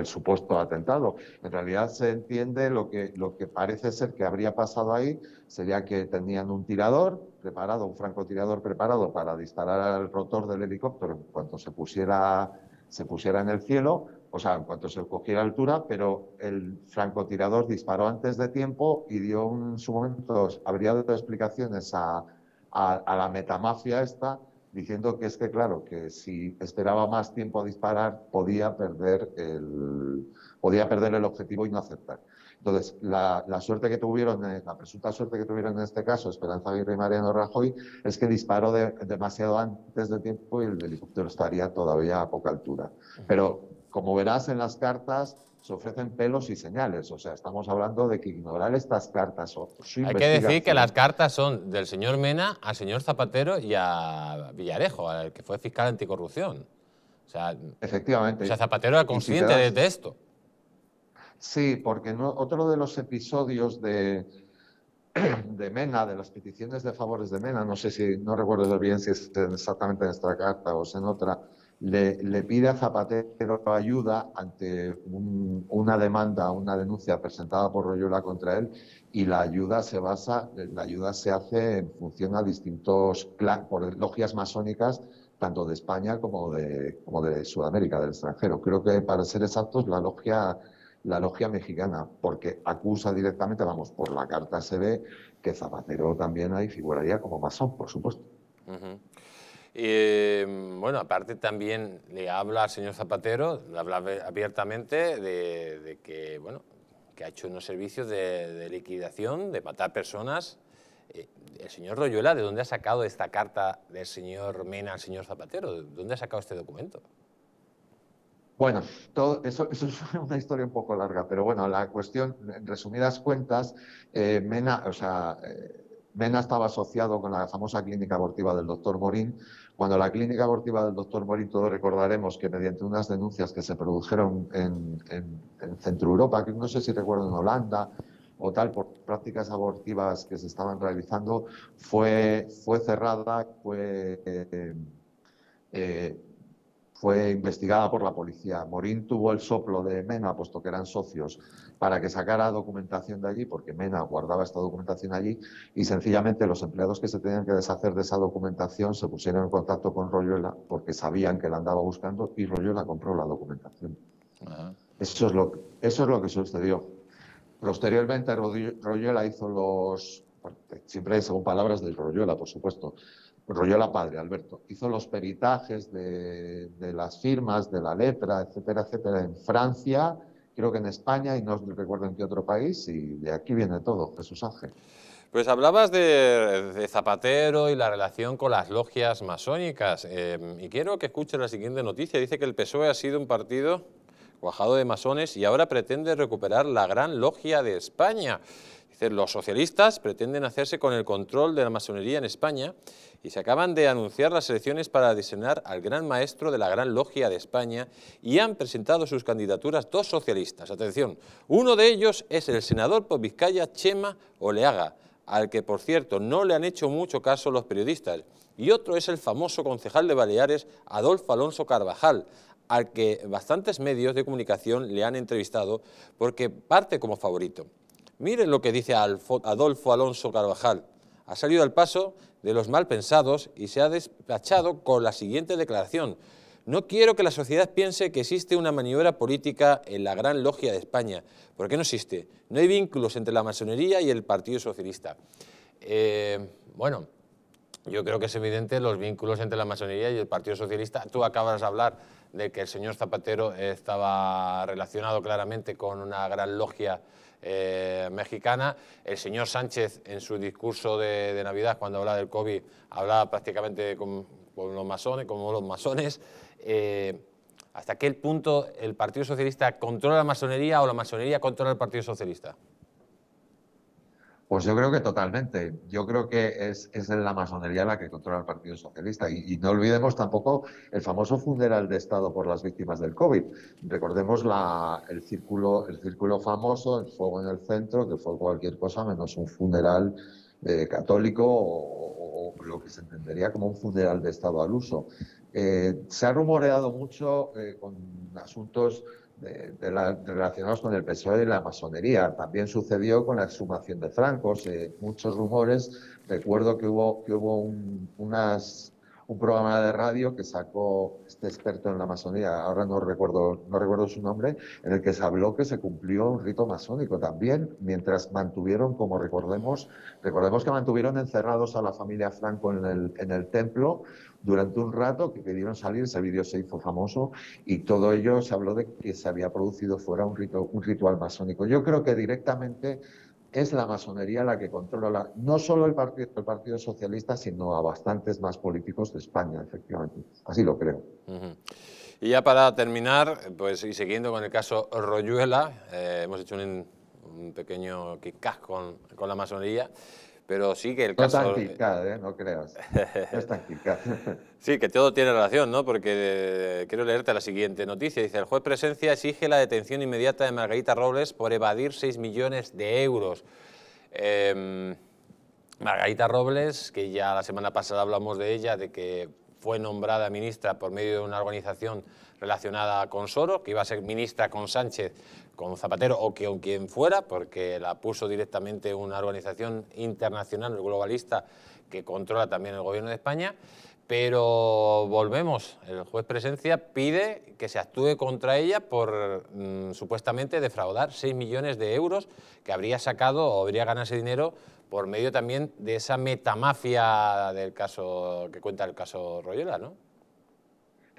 supuesto atentado. En realidad se entiende lo que, lo que parece ser que habría pasado ahí, sería que tenían un tirador preparado, un francotirador preparado para disparar al rotor del helicóptero en cuanto se pusiera, se pusiera en el cielo, o sea, en cuanto se cogiera altura, pero el francotirador disparó antes de tiempo y dio en su momento, habría dado explicaciones a, a, la metamafia esta, diciendo que es que, claro, que si esperaba más tiempo a disparar, podía perder el, podía perder el objetivo y no aceptar. Entonces, la, la suerte que tuvieron, eh, la presunta suerte que tuvieron en este caso Esperanza Aguirre y Mariano Rajoy, es que disparó demasiado antes de tiempo y el helicóptero estaría todavía a poca altura. Pero como verás en las cartas, se ofrecen pelos y señales. O sea, estamos hablando de que ignorar estas cartas o Hay que decir que las cartas son del señor Mena al señor Zapatero y a Villarejo, al que fue fiscal anticorrupción. O sea, Efectivamente. O sea, Zapatero era consciente de esto. Sí, porque no, otro de los episodios de, de Mena, de las peticiones de favores de Mena, no sé si, no recuerdo bien si es exactamente en esta carta o es en otra, le, pide a Zapatero ayuda ante una demanda, una denuncia presentada por Royola contra él y la ayuda se basa, la ayuda se hace en función a distintos por logias masónicas tanto de España como de, como de Sudamérica, del extranjero. Creo que para ser exactos la logia la logia mexicana, porque acusa directamente, vamos, por la carta se ve que Zapatero también ahí figuraría como masón, por supuesto. Y em, bueno, aparte también le habla al señor Zapatero, le habla abiertamente de, que, bueno, que ha hecho unos servicios de, liquidación, de matar personas. Eh, el señor Royuela, ¿de dónde ha sacado esta carta del señor Mena al señor Zapatero? ¿De dónde ha sacado este documento? Bueno, todo, eso, es una historia un poco larga, pero bueno, la cuestión, en resumidas cuentas, eh, Mena, o sea, eh, Mena estaba asociado con la famosa clínica abortiva del doctor Morín. Cuando la clínica abortiva del doctor Morín, todos recordaremos que mediante unas denuncias que se produjeron en, Centro Europa, que no sé si recuerdo en Holanda o tal, por prácticas abortivas que se estaban realizando, fue, fue cerrada, fue eh, eh, fue investigada por la policía. Morín tuvo el soplo de Mena, puesto que eran socios, para que sacara documentación de allí, porque Mena guardaba esta documentación allí, y sencillamente los empleados que se tenían que deshacer de esa documentación se pusieron en contacto con Royuela porque sabían que la andaba buscando y Royuela compró la documentación. Eso, es lo, eso es lo que sucedió. Posteriormente, Royuela hizo los, siempre según palabras del Royuela, por supuesto, la Padre, Alberto, hizo los peritajes de, las firmas, de la letra, etcétera, etcétera, en Francia, creo que en España y no recuerdo en qué otro país, y de aquí viene todo, Jesús Ángel. Pues hablabas de, Zapatero y la relación con las logias masónicas, eh, y quiero que escuchen la siguiente noticia. Dice que el PSOE ha sido un partido cuajado de masones y ahora pretende recuperar la gran logia de España los socialistas pretenden hacerse con el control de la masonería en España y se acaban de anunciar las elecciones para designar al gran maestro de la Gran Logia de España y han presentado sus candidaturas dos socialistas. Atención, uno de ellos es el senador por Vizcaya Chema Oleaga, al que por cierto no le han hecho mucho caso los periodistas, y otro es el famoso concejal de Baleares Adolfo Alonso Carvajal, al que bastantes medios de comunicación le han entrevistado porque parte como favorito. Miren lo que dice Adolfo Alonso Carvajal. Ha salido al paso de los mal pensados y se ha despachado con la siguiente declaración. No quiero que la sociedad piense que existe una maniobra política en la gran logia de España, porque no existe. No hay vínculos entre la masonería y el Partido Socialista. Eh, bueno, yo creo que es evidente los vínculos entre la masonería y el Partido Socialista. Tú acabas de hablar de que el señor Zapatero estaba relacionado claramente con una gran logia eh, mexicana. El señor Sánchez, en su discurso de, Navidad, cuando hablaba del COVID, hablaba prácticamente con, los masones, como los masones. Eh, ¿Hasta qué punto el Partido Socialista controla la masonería o la masonería controla el Partido Socialista? Pues yo creo que totalmente. Yo creo que es, la masonería la que controla el Partido Socialista. Y, no olvidemos tampoco el famoso funeral de Estado por las víctimas del COVID. Recordemos el, círculo, el círculo famoso, el fuego en el centro, que fue cualquier cosa menos un funeral eh, católico o, lo que se entendería como un funeral de Estado al uso. Eh, se ha rumoreado mucho eh, con asuntos relacionados con el PSOE y la masonería. También sucedió con la exhumación de francos, eh, muchos rumores. Recuerdo que hubo, que hubo un, unas, un programa de radio que sacó este experto en la masonería, ahora no recuerdo, no recuerdo su nombre, en el que se habló que se cumplió un rito masónico también, mientras mantuvieron, como recordemos, recordemos que mantuvieron encerrados a la familia Franco en el, en el templo durante un rato que pidieron salir, ese vídeo se hizo famoso y todo ello se habló de que se había producido fuera un, rito, un ritual masónico. Yo creo que directamente es la masonería la que controla no solo el partido, el partido Socialista, sino a bastantes más políticos de España, efectivamente. Así lo creo. Y ya para terminar, pues y siguiendo con el caso Royuela, eh, hemos hecho un, pequeño kick con, con la masonería. Pero sí que el caso... No tan ¿eh? no creas. es tan sí, que todo tiene relación, ¿no? Porque eh, quiero leerte la siguiente noticia. Dice, el juez Presencia exige la detención inmediata de Margarita Robles por evadir 6 millones de euros. Em, Margarita Robles, que ya la semana pasada hablamos de ella, de que fue nombrada ministra por medio de una organización relacionada con Soro, que iba a ser ministra con Sánchez, con Zapatero o con quien fuera, porque la puso directamente una organización internacional globalista que controla también el gobierno de España. Pero volvemos, el juez presencia pide que se actúe contra ella por mm, supuestamente defraudar 6 millones de euros que habría sacado o habría ganado ese dinero por medio también de esa metamafia del caso que cuenta el caso Royola, ¿no?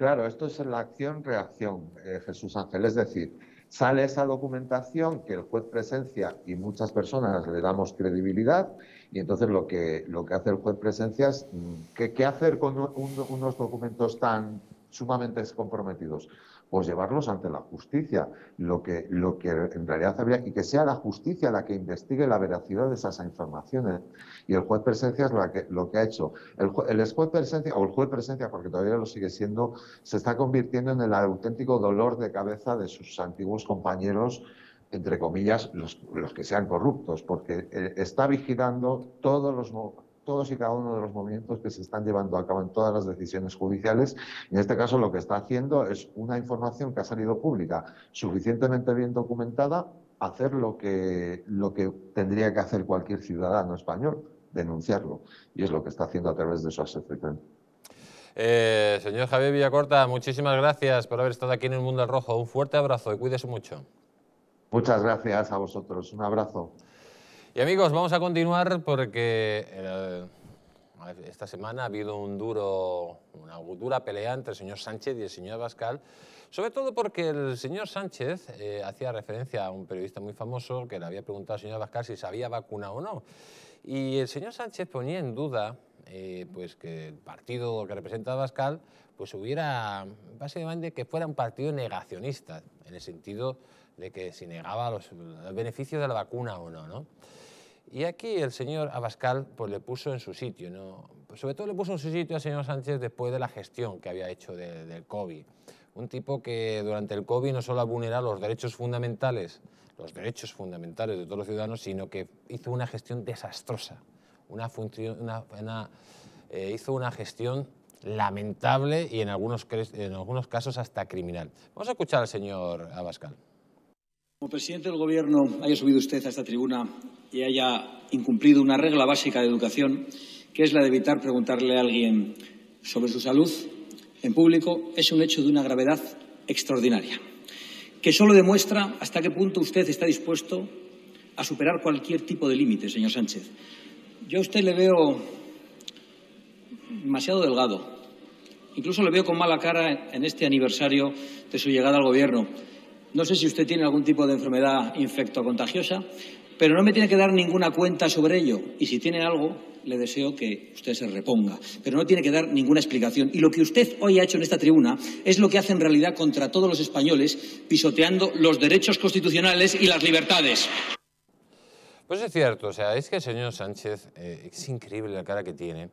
Claro, esto es la acción-reacción, eh, Jesús Ángel. Es decir, sale esa documentación que el juez presencia y muchas personas le damos credibilidad y entonces lo que, hace el juez presencia es mm, qué hacer con unos documentos tan sumamente comprometidos pues llevarlos ante la justicia, lo que, lo que en realidad habría, y que sea la justicia la que investigue la veracidad de esas informaciones. Y el juez presencia es que, lo que ha hecho. El, el juez presencia, o el juez presencia, porque todavía lo sigue siendo, se está convirtiendo en el auténtico dolor de cabeza de sus antiguos compañeros entre comillas, los, que sean corruptos, porque eh, está vigilando todos los, todos y cada uno de los movimientos que se están llevando a cabo en todas las decisiones judiciales. en este caso lo que está haciendo es una información que ha salido pública, suficientemente bien documentada, hacer lo que, lo que tendría que hacer cualquier ciudadano español, denunciarlo. Y es lo que está haciendo a través de su asociación. Eh, señor Javier Villacorta, muchísimas gracias por haber estado aquí en el Mundo Rojo. Un fuerte abrazo y cuídese mucho. Muchas gracias a vosotros. Un abrazo. Y amigos, vamos a continuar porque eh, esta semana ha habido un duro, una dura pelea entre el señor Sánchez y el señor bascal sobre todo porque el señor Sánchez eh, hacía referencia a un periodista muy famoso que le había preguntado al señor bascal si se había vacunado o no. Y el señor Sánchez ponía en duda eh, pues que el partido que representa Bascal pues hubiera básicamente que fuera un partido negacionista en el sentido de que se negaba los, los beneficios de la vacuna o no, ¿no? Y aquí el señor Abascal pues, le puso en su sitio, ¿no? sobre todo le puso en su sitio al señor Sánchez después de la gestión que había hecho del COVID. Un tipo que durante el COVID no solo vulnerado los derechos fundamentales, los derechos fundamentales de todos los ciudadanos, sino que hizo una gestión desastrosa, una una, eh, hizo una gestión lamentable y en algunos, en algunos casos hasta criminal. Vamos a escuchar al señor Abascal. Como presidente del Gobierno haya subido usted a esta tribuna y haya incumplido una regla básica de educación, que es la de evitar preguntarle a alguien sobre su salud en público, es un hecho de una gravedad extraordinaria, que solo demuestra hasta qué punto usted está dispuesto a superar cualquier tipo de límite, señor Sánchez. Yo a usted le veo demasiado delgado. Incluso le veo con mala cara en este aniversario de su llegada al Gobierno. No sé si usted tiene algún tipo de enfermedad infectocontagiosa, pero no me tiene que dar ninguna cuenta sobre ello. Y si tiene algo, le deseo que usted se reponga, pero no tiene que dar ninguna explicación. Y lo que usted hoy ha hecho en esta tribuna es lo que hace en realidad contra todos los españoles, pisoteando los derechos constitucionales y las libertades. Pues es cierto, o sea, es que el señor Sánchez eh, es increíble la cara que tiene.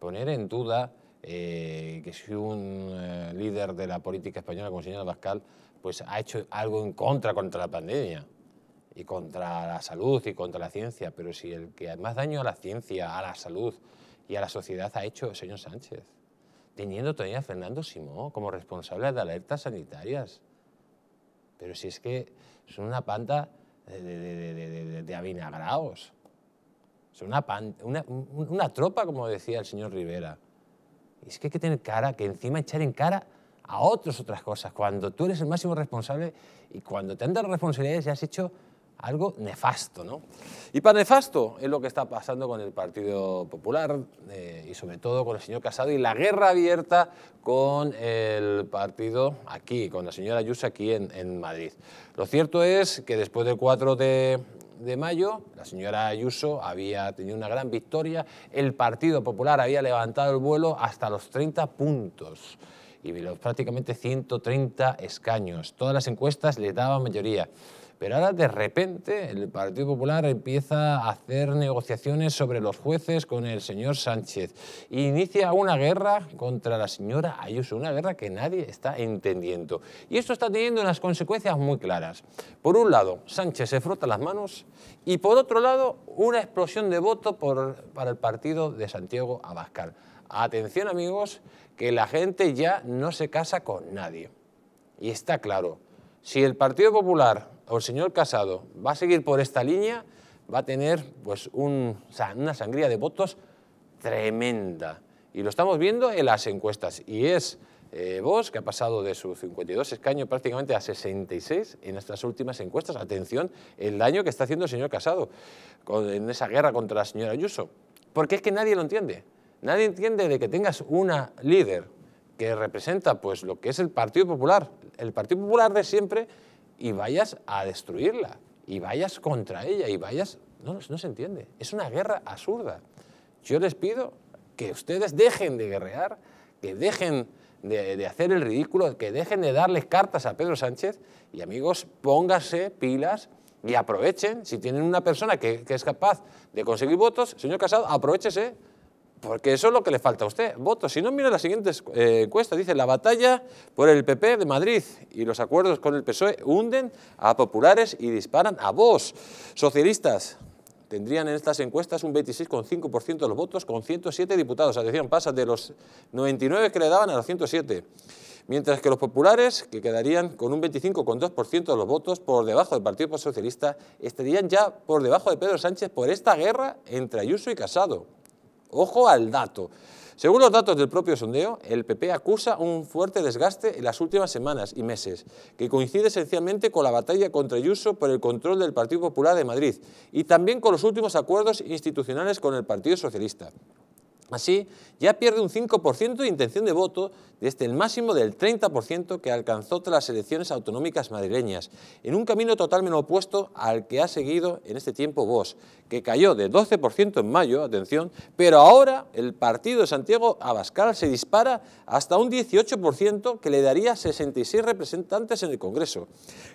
Poner en duda eh, que si un eh, líder de la política española como el señor Pascal pues ha hecho algo en contra contra la pandemia y contra la salud y contra la ciencia, pero si el que más daño a la ciencia, a la salud y a la sociedad ha hecho el señor Sánchez, teniendo todavía a Fernando Simón como responsable de alertas sanitarias. Pero si es que son una panda de, de, de, avinagrados, son una, una, tropa, como decía el señor Rivera. Y es que hay que tener cara, que encima echar en cara a otros otras cosas, cuando tú eres el máximo responsable y cuando te han dado responsabilidades ya has hecho algo nefasto, ¿no? Y para nefasto es lo que está pasando con el Partido Popular eh, y sobre todo con el señor Casado y la guerra abierta con el partido aquí, con la señora Ayuso aquí en, Madrid. Lo cierto es que después del 4 de, mayo, la señora Ayuso había tenido una gran victoria, el Partido Popular había levantado el vuelo hasta los 30 puntos y los prácticamente 130 escaños. Todas las encuestas le daban mayoría. Pero ahora de repente el Partido Popular empieza a hacer negociaciones sobre los jueces con el señor Sánchez. E inicia una guerra contra la señora Ayuso, una guerra que nadie está entendiendo. Y esto está teniendo unas consecuencias muy claras. Por un lado, Sánchez se frota las manos y por otro lado, una explosión de voto para el partido de Santiago Abascal. Atención amigos, que la gente ya no se casa con nadie. Y está claro, si el Partido Popular o el señor Casado va a seguir por esta línea, va a tener pues, una sangría de votos tremenda. Y lo estamos viendo en las encuestas. Y es eh, vos que ha pasado de sus 52 escaños prácticamente a 66 en nuestras últimas encuestas. Atención, el daño que está haciendo el señor Casado en esa guerra contra la señora Ayuso. Porque es que nadie lo entiende. Nadie entiende de que tengas una líder que representa pues, lo que es el Partido Popular. El Partido Popular de siempre y vayas a destruirla, y vayas contra ella, y vayas... No, no, se entiende. Es una guerra absurda. Yo les pido que ustedes dejen de guerrear, que dejen de, hacer el ridículo, que dejen de darles cartas a Pedro Sánchez y amigos, pónganse pilas y aprovechen, si tienen una persona que, que, es capaz de conseguir votos, señor Casado, aprovechese porque eso es lo que le falta a usted, votos. Si no, mira la siguiente eh, encuesta, dice la batalla por el PP de Madrid y los acuerdos con el PSOE hunden a populares y disparan a vos. Socialistas tendrían en estas encuestas un 26,5% de los votos con 107 diputados. decían pasa de los 99 que le daban a los 107. Mientras que los populares, que quedarían con un 25,2% de los votos por debajo del Partido Socialista, estarían ya por debajo de Pedro Sánchez por esta guerra entre Ayuso y Casado. Ojo al dato. Según los datos del propio sondeo, el PP acusa un fuerte desgaste en las últimas semanas y meses, que coincide esencialmente con la batalla contra Ayuso por el control del Partido Popular de Madrid y también con los últimos acuerdos institucionales con el Partido Socialista. Así, ya pierde un 5% de intención de voto desde el máximo del 30% que alcanzó tras las elecciones autonómicas madrileñas, en un camino totalmente opuesto al que ha seguido en este tiempo Vox, que cayó de 12% en mayo, atención, pero ahora el partido de Santiago Abascal se dispara hasta un 18% que le daría 66 representantes en el Congreso.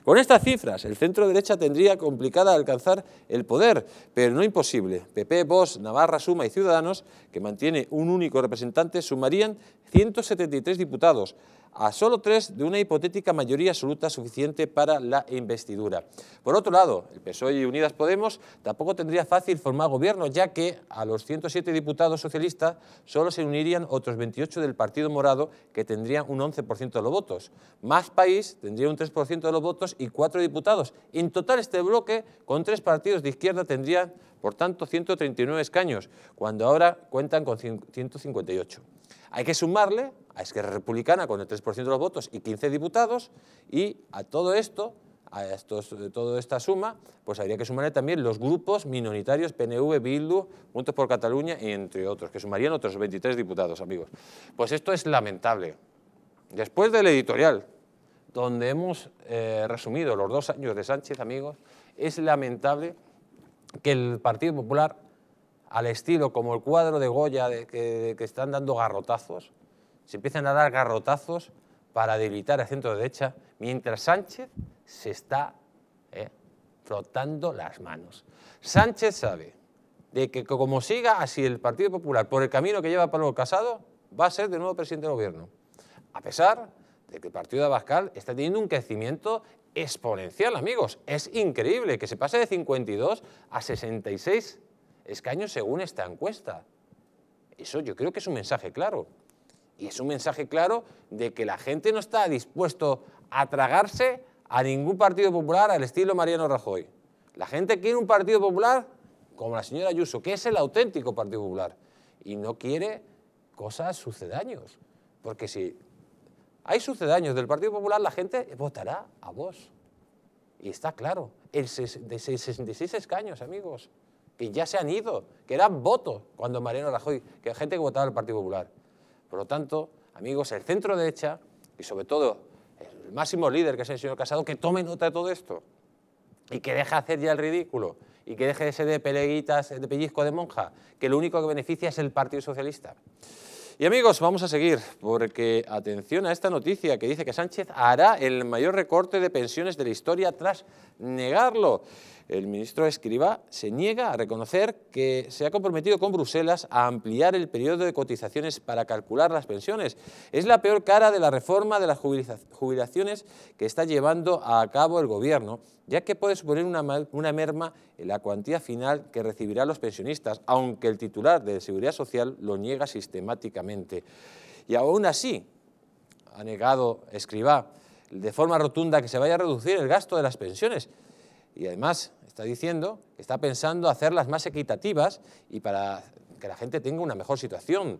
Con estas cifras, el centro derecha tendría complicada alcanzar el poder, pero no imposible. PP, Vox, Navarra, Suma y Ciudadanos, que mantiene un único representante, sumarían 173 diputados a solo tres de una hipotética mayoría absoluta suficiente para la investidura. Por otro lado, el PSOE y Unidas Podemos tampoco tendría fácil formar gobierno, ya que a los 107 diputados socialistas solo se unirían otros 28 del Partido Morado, que tendrían un 11% de los votos. Más País tendría un 3% de los votos y cuatro diputados. En total, este bloque, con tres partidos de izquierda, tendría, por tanto, 139 escaños, cuando ahora cuentan con 158. Hay que sumarle a Esquerra Republicana con el 3% de los votos y 15 diputados, y a todo esto, a toda esta suma, pues habría que sumarle también los grupos minoritarios PNV, Bildu, Juntos por Cataluña, entre otros, que sumarían otros 23 diputados, amigos. Pues esto es lamentable. Después del editorial, donde hemos eh, resumido los dos años de Sánchez, amigos, es lamentable que el Partido Popular, al estilo como el cuadro de Goya que están dando garrotazos, se empiezan a dar garrotazos para debilitar al centro derecha, mientras Sánchez se está flotando eh, frotando las manos. Sánchez sabe de que como siga así el Partido Popular por el camino que lleva Pablo Casado, va a ser de nuevo presidente del gobierno. A pesar de que el partido de Abascal está teniendo un crecimiento exponencial, amigos. Es increíble que se pase de 52 a 66 escaños según esta encuesta. Eso yo creo que es un mensaje claro. Y es un mensaje claro de que la gente no está dispuesto a tragarse a ningún partido popular al estilo Mariano Rajoy. La gente quiere un partido popular como la señora Ayuso, que es el auténtico partido popular. Y no quiere cosas sucedaños. Porque si hay sucedaños del Partido Popular, la gente votará a vos. Y está claro, el de 66 escaños, amigos, que ya se han ido, que eran votos cuando Mariano Rajoy, que la gente que votaba al Partido Popular. Por lo tanto, amigos, el centro derecha y sobre todo el máximo líder que es el señor Casado, que tome nota de todo esto y que deje hacer ya el ridículo y que deje de ser de peleguitas, de pellizco de monja, que lo único que beneficia es el Partido Socialista. Y amigos, vamos a seguir, porque atención a esta noticia que dice que Sánchez hará el mayor recorte de pensiones de la historia tras negarlo el ministro Escriba se niega a reconocer que se ha comprometido con Bruselas a ampliar el periodo de cotizaciones para calcular las pensiones. Es la peor cara de la reforma de las jubilaciones que está llevando a cabo el Gobierno, ya que puede suponer una, merma en la cuantía final que recibirán los pensionistas, aunque el titular de Seguridad Social lo niega sistemáticamente. Y aún así, ha negado Escribá de forma rotunda que se vaya a reducir el gasto de las pensiones, y además está diciendo que está pensando hacerlas más equitativas y para que la gente tenga una mejor situación.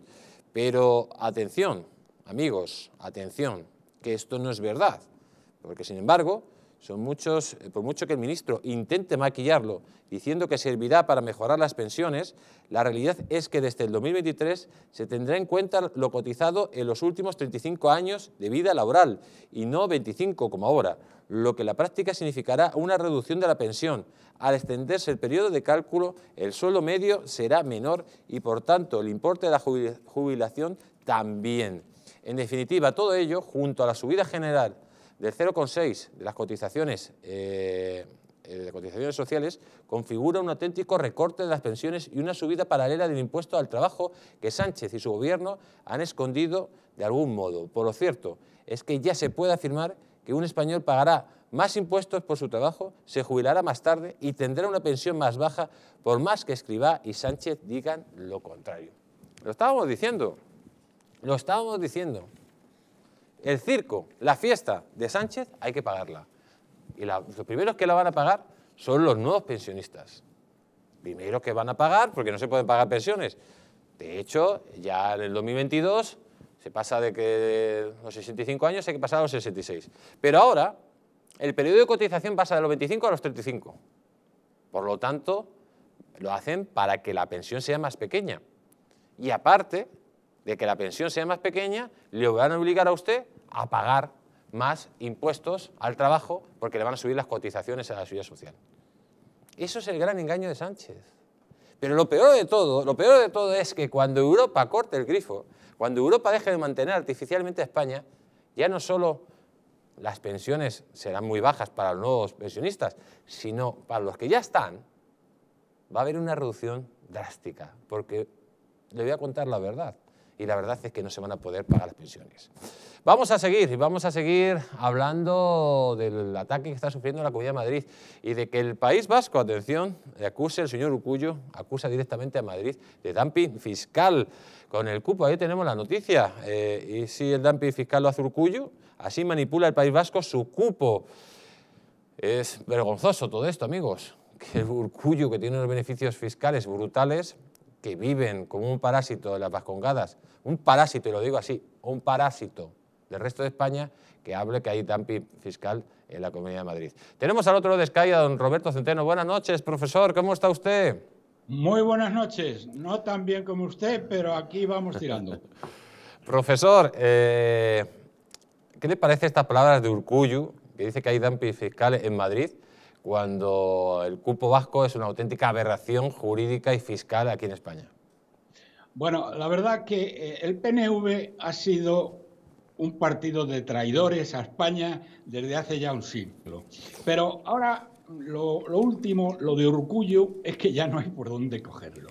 Pero atención, amigos, atención, que esto no es verdad, porque sin embargo muchos, eh, por mucho que el ministro intente maquillarlo diciendo que servirá para mejorar las pensiones, la realidad es que desde el 2023 se tendrá en cuenta lo cotizado en los últimos 35 años de vida laboral y no 25 como ahora, lo que en la práctica significará una reducción de la pensión. Al extenderse el periodo de cálculo, el sueldo medio será menor y por tanto el importe de la jubilación también. En definitiva, todo ello, junto a la subida general del 0,6 de las cotizaciones, eh, eh, de cotizaciones sociales configura un auténtico recorte de las pensiones y una subida paralela del impuesto al trabajo que Sánchez y su gobierno han escondido de algún modo. Por lo cierto, es que ya se puede afirmar que un español pagará más impuestos por su trabajo, se jubilará más tarde y tendrá una pensión más baja por más que Escribá y Sánchez digan lo contrario. Lo estábamos diciendo, lo estábamos diciendo. El circo, la fiesta de Sánchez, hay que pagarla. Y los primeros que la van a pagar son los nuevos pensionistas. Primero que van a pagar porque no se pueden pagar pensiones. De hecho, ya en el 2022 se pasa de que los 65 años hay que pasar a los 66. Pero ahora el periodo de cotización pasa de los 25 a los 35. Por lo tanto, lo hacen para que la pensión sea más pequeña. Y aparte de que la pensión sea más pequeña, le van a obligar a usted a pagar más impuestos al trabajo porque le van a subir las cotizaciones a la seguridad social. Eso es el gran engaño de Sánchez. Pero lo peor de todo, lo peor de todo es que cuando Europa corte el grifo, cuando Europa deje de mantener artificialmente a España, ya no solo las pensiones serán muy bajas para los nuevos pensionistas, sino para los que ya están, va a haber una reducción drástica, porque le voy a contar la verdad y la verdad es que no se van a poder pagar las pensiones. Vamos a seguir y vamos a seguir hablando del ataque que está sufriendo la Comunidad de Madrid y de que el País Vasco, atención, le acuse el señor Urcuyo, acusa directamente a Madrid de dumping fiscal. Con el cupo ahí tenemos la noticia. Eh, y si el dumping fiscal lo hace Urcullo, así manipula el País Vasco su cupo. Es vergonzoso todo esto, amigos. Que el Urcullo, que tiene unos beneficios fiscales brutales, que viven como un parásito de las vascongadas, un parásito, y lo digo así, un parásito del resto de España, que hable que hay dumping fiscal en la Comunidad de Madrid. Tenemos al otro de Sky a don Roberto Centeno. Buenas noches, profesor, ¿cómo está usted? Muy buenas noches, no tan bien como usted, pero aquí vamos tirando. profesor, eh, ¿qué le parece estas palabras de Urcuyu, que dice que hay dumping fiscal en Madrid? cuando el cupo vasco es una auténtica aberración jurídica y fiscal aquí en España? Bueno, la verdad que eh, el PNV ha sido un partido de traidores a España desde hace ya un siglo. Pero ahora lo, último, lo de orgullo, es que ya no hay por dónde cogerlo.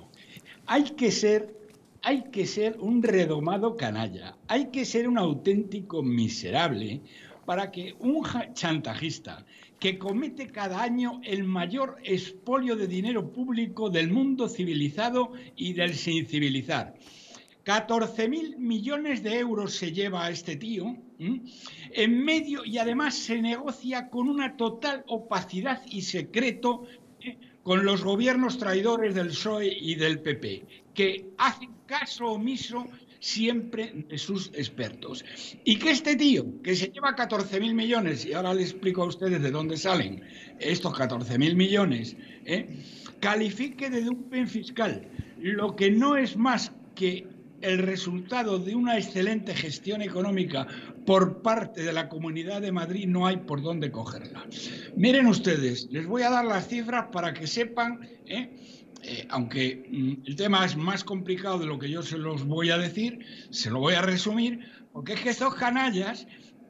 Hay que ser hay que ser un redomado canalla, hay que ser un auténtico miserable para que un chantajista que comete cada año el mayor expolio de dinero público del mundo civilizado y del sin civilizar. 14 mil millones de euros se lleva a este tío en medio y además se negocia con una total opacidad y secreto ¿eh? con los gobiernos traidores del PSOE y del PP, que hacen caso omiso siempre de sus expertos. Y que este tío, que se lleva 14.000 millones, y ahora les explico a ustedes de dónde salen estos 14.000 millones, ¿eh? califique de dumping fiscal lo que no es más que el resultado de una excelente gestión económica por parte de la Comunidad de Madrid no hay por dónde cogerla. Miren ustedes, les voy a dar las cifras para que sepan ¿eh? Eh, aunque mm, el tema es más complicado de lo que yo se los voy a decir, se lo voy a resumir, porque es que estos canallas,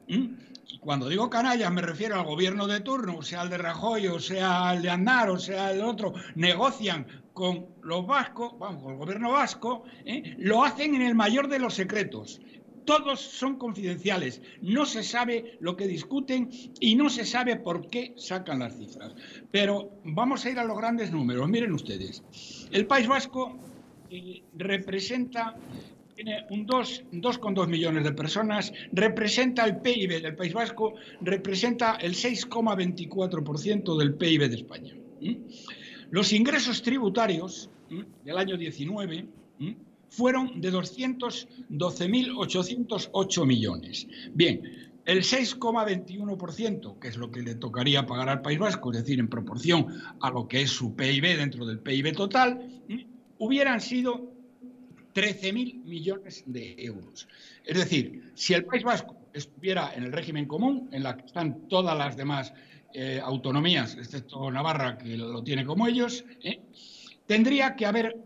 mm, cuando digo canallas me refiero al gobierno de turno, sea el de Rajoy, o sea el de Andar o sea el otro, negocian con los vascos, vamos, con el gobierno vasco, eh, lo hacen en el mayor de los secretos todos son confidenciales. No se sabe lo que discuten y no se sabe por qué sacan las cifras. Pero vamos a ir a los grandes números. Miren ustedes. El País Vasco eh, representa tiene un 2,2 millones de personas, representa el PIB del País Vasco, representa el 6,24% del PIB de España. Los ingresos tributarios del año 19 fueron de 212.808 millones. Bien, el 6,21%, que es lo que le tocaría pagar al País Vasco, es decir, en proporción a lo que es su PIB dentro del PIB total, hubieran sido 13.000 millones de euros. Es decir, si el País Vasco estuviera en el régimen común, en la que están todas las demás eh, autonomías, excepto Navarra, que lo tiene como ellos, eh, tendría que haber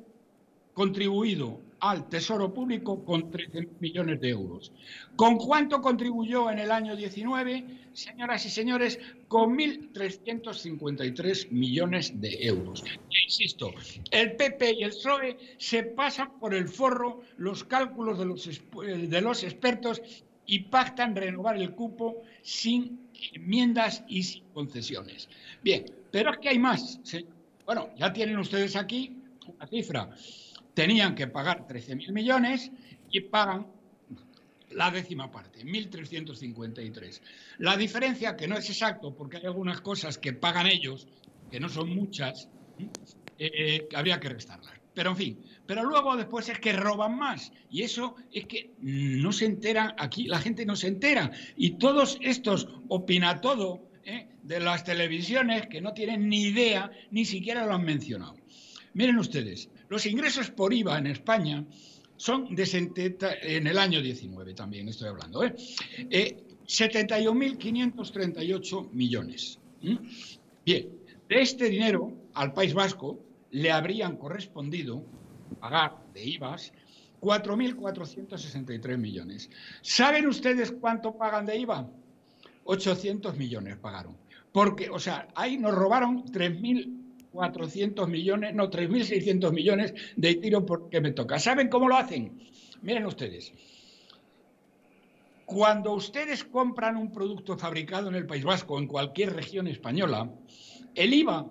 contribuido al Tesoro Público con 13 millones de euros. ¿Con cuánto contribuyó en el año 19? Señoras y señores, con 1.353 millones de euros. insisto, el PP y el PSOE se pasan por el forro los cálculos de los, de los expertos y pactan renovar el cupo sin enmiendas y sin concesiones. Bien, pero es que hay más. Bueno, ya tienen ustedes aquí la cifra tenían que pagar 13.000 millones y pagan la décima parte, 1.353. La diferencia, que no es exacto, porque hay algunas cosas que pagan ellos, que no son muchas, eh, eh, habría que restarlas. Pero en fin, pero luego después es que roban más y eso es que no se entera aquí, la gente no se entera y todos estos opina todo eh, de las televisiones que no tienen ni idea, ni siquiera lo han mencionado. Miren ustedes, los ingresos por IVA en España son de en el año 19 también estoy hablando, ¿eh? 71.538 eh, millones. Bien, de este dinero al País Vasco le habrían correspondido pagar de IVAs 4.463 millones. ¿Saben ustedes cuánto pagan de IVA? 800 millones pagaron. Porque, o sea, ahí nos robaron 3.000 400 millones, no, 3.600 millones de tiro porque me toca. ¿Saben cómo lo hacen? Miren ustedes. Cuando ustedes compran un producto fabricado en el País Vasco, en cualquier región española, el IVA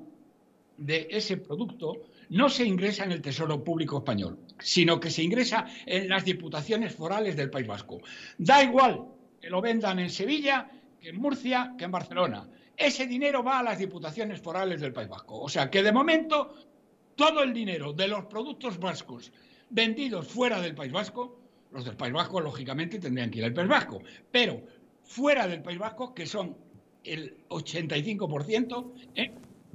de ese producto no se ingresa en el Tesoro Público Español, sino que se ingresa en las diputaciones forales del País Vasco. Da igual que lo vendan en Sevilla, que en Murcia, que en Barcelona ese dinero va a las diputaciones forales del País Vasco. O sea que de momento todo el dinero de los productos vascos vendidos fuera del País Vasco, los del País Vasco lógicamente tendrían que ir al País Vasco, pero fuera del País Vasco, que son el 85%, ¿eh?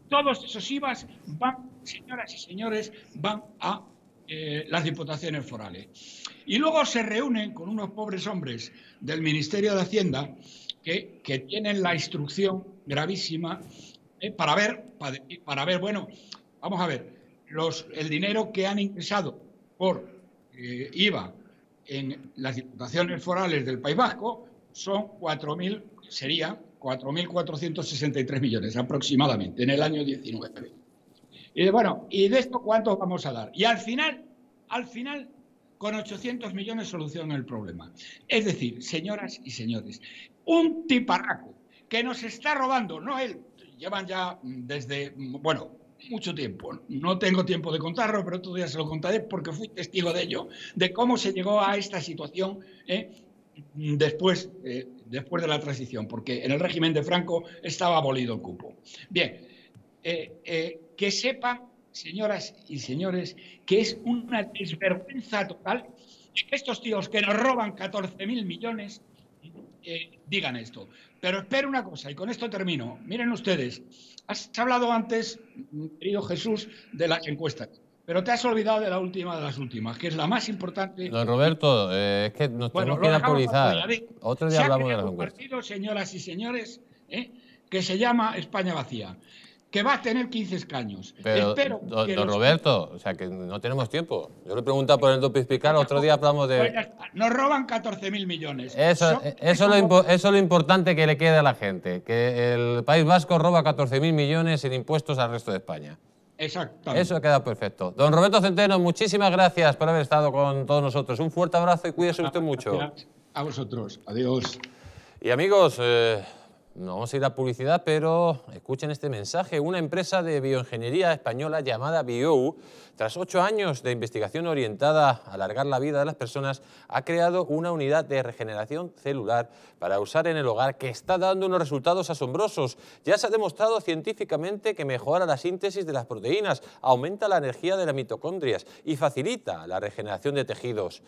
todos esos IVAs van, señoras y señores, van a eh, las diputaciones forales. Y luego se reúnen con unos pobres hombres del Ministerio de Hacienda que, que tienen la instrucción gravísima, eh, para, ver, para, ver, bueno, vamos a ver, los, el dinero que han ingresado por eh, IVA en las diputaciones forales del País Vasco son 4.000, sería 4.463 millones aproximadamente en el año 19. Y bueno, ¿y de esto ¿cuánto vamos a dar? Y al final, al final, con 800 millones soluciona el problema. Es decir, señoras y señores, un tiparraco que nos está robando, no él, llevan ya mm, desde, mm, bueno, mucho tiempo. No tengo tiempo de contarlo, pero otro día se lo contaré porque fui testigo de ello, de cómo se llegó a esta situación ¿eh? después, eh, después de la transición, porque en el régimen de Franco estaba abolido el cupo. Bien, eh, que sepan, señoras y señores, que es una desvergüenza total que estos tíos que nos roban 14 mil millones eh, digan esto. Pero espero una cosa, y con esto termino. Miren ustedes, has hablado antes, mm, querido Jesús, de las encuestas. Pero te has olvidado de la última de las últimas, que es la más importante. Roberto, eh, es que nos tenemos que Otro día hablamos de la encuesta. un partido, señoras y señores, eh, que se llama España Vacía que va a tener 15 escaños. Pero, don Roberto, o sea, que no tenemos tiempo. Yo le preguntaba por el dopis picar, otro día hablamos de... Nos roban 14.000 millones. Eso, eh, eso, es lo importante que le queda a la gente, que el País Vasco roba 14.000 millones en impuestos al resto de España. Exactamente. Eso queda perfecto. Don Roberto Centeno, muchísimas gracias por haber estado con todos nosotros. Un fuerte abrazo y cuídese usted mucho. a vosotros. Adiós. Y amigos... Eh, no vamos a ir a publicidad, pero escuchen este mensaje. Una empresa de bioingeniería española llamada BIO tras ocho años de investigación orientada a alargar la vida de las personas, ha creado una unidad de regeneración celular para usar en el hogar que está dando unos resultados asombrosos. Ya se ha demostrado científicamente que mejora la síntesis de las proteínas, aumenta la energía de las mitocondrias y facilita la regeneración de tejidos.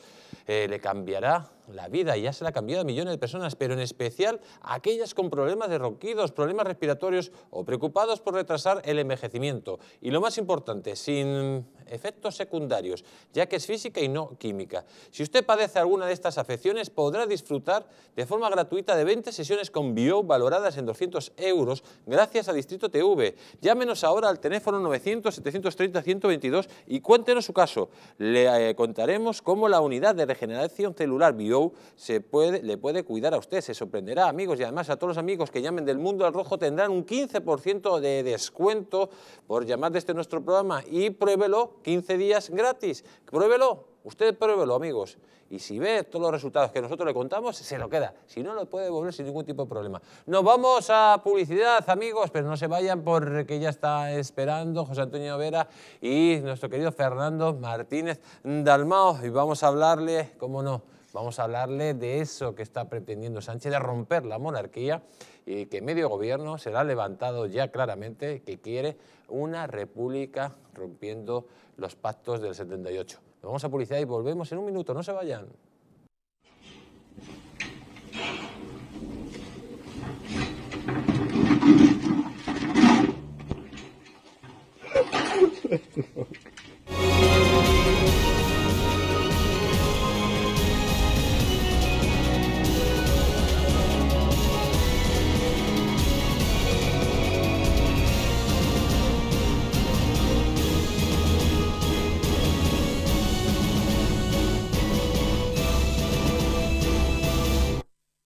Eh, le cambiará la vida, y ya se la ha cambiado a millones de personas, pero en especial a aquellas con problemas de ronquidos, problemas respiratorios o preocupados por retrasar el envejecimiento. Y lo más importante, sin efectos secundarios, ya que es física y no química. Si usted padece alguna de estas afecciones, podrá disfrutar de forma gratuita de 20 sesiones con Bio valoradas en 200 euros gracias a Distrito TV. Llámenos ahora al teléfono 900-730-122 y cuéntenos su caso. Le eh, contaremos cómo la unidad de regeneración celular Bio se puede, le puede cuidar a usted. Se sorprenderá, amigos, y además a todos los amigos que llamen del mundo al rojo tendrán un 15% de descuento por llamar desde este nuestro programa y pruébelo 15 días gratis. Pruébelo, usted pruébelo, amigos. Y si ve todos los resultados que nosotros le contamos, se lo queda. Si no, lo puede devolver sin ningún tipo de problema. Nos vamos a publicidad, amigos, pero no se vayan porque ya está esperando José Antonio Vera y nuestro querido Fernando Martínez Dalmao. Y vamos a hablarle, cómo no, vamos a hablarle de eso que está pretendiendo Sánchez, de romper la monarquía y que medio gobierno será levantado ya claramente que quiere una república rompiendo los pactos del 78. Nos vamos a publicar y volvemos en un minuto, no se vayan.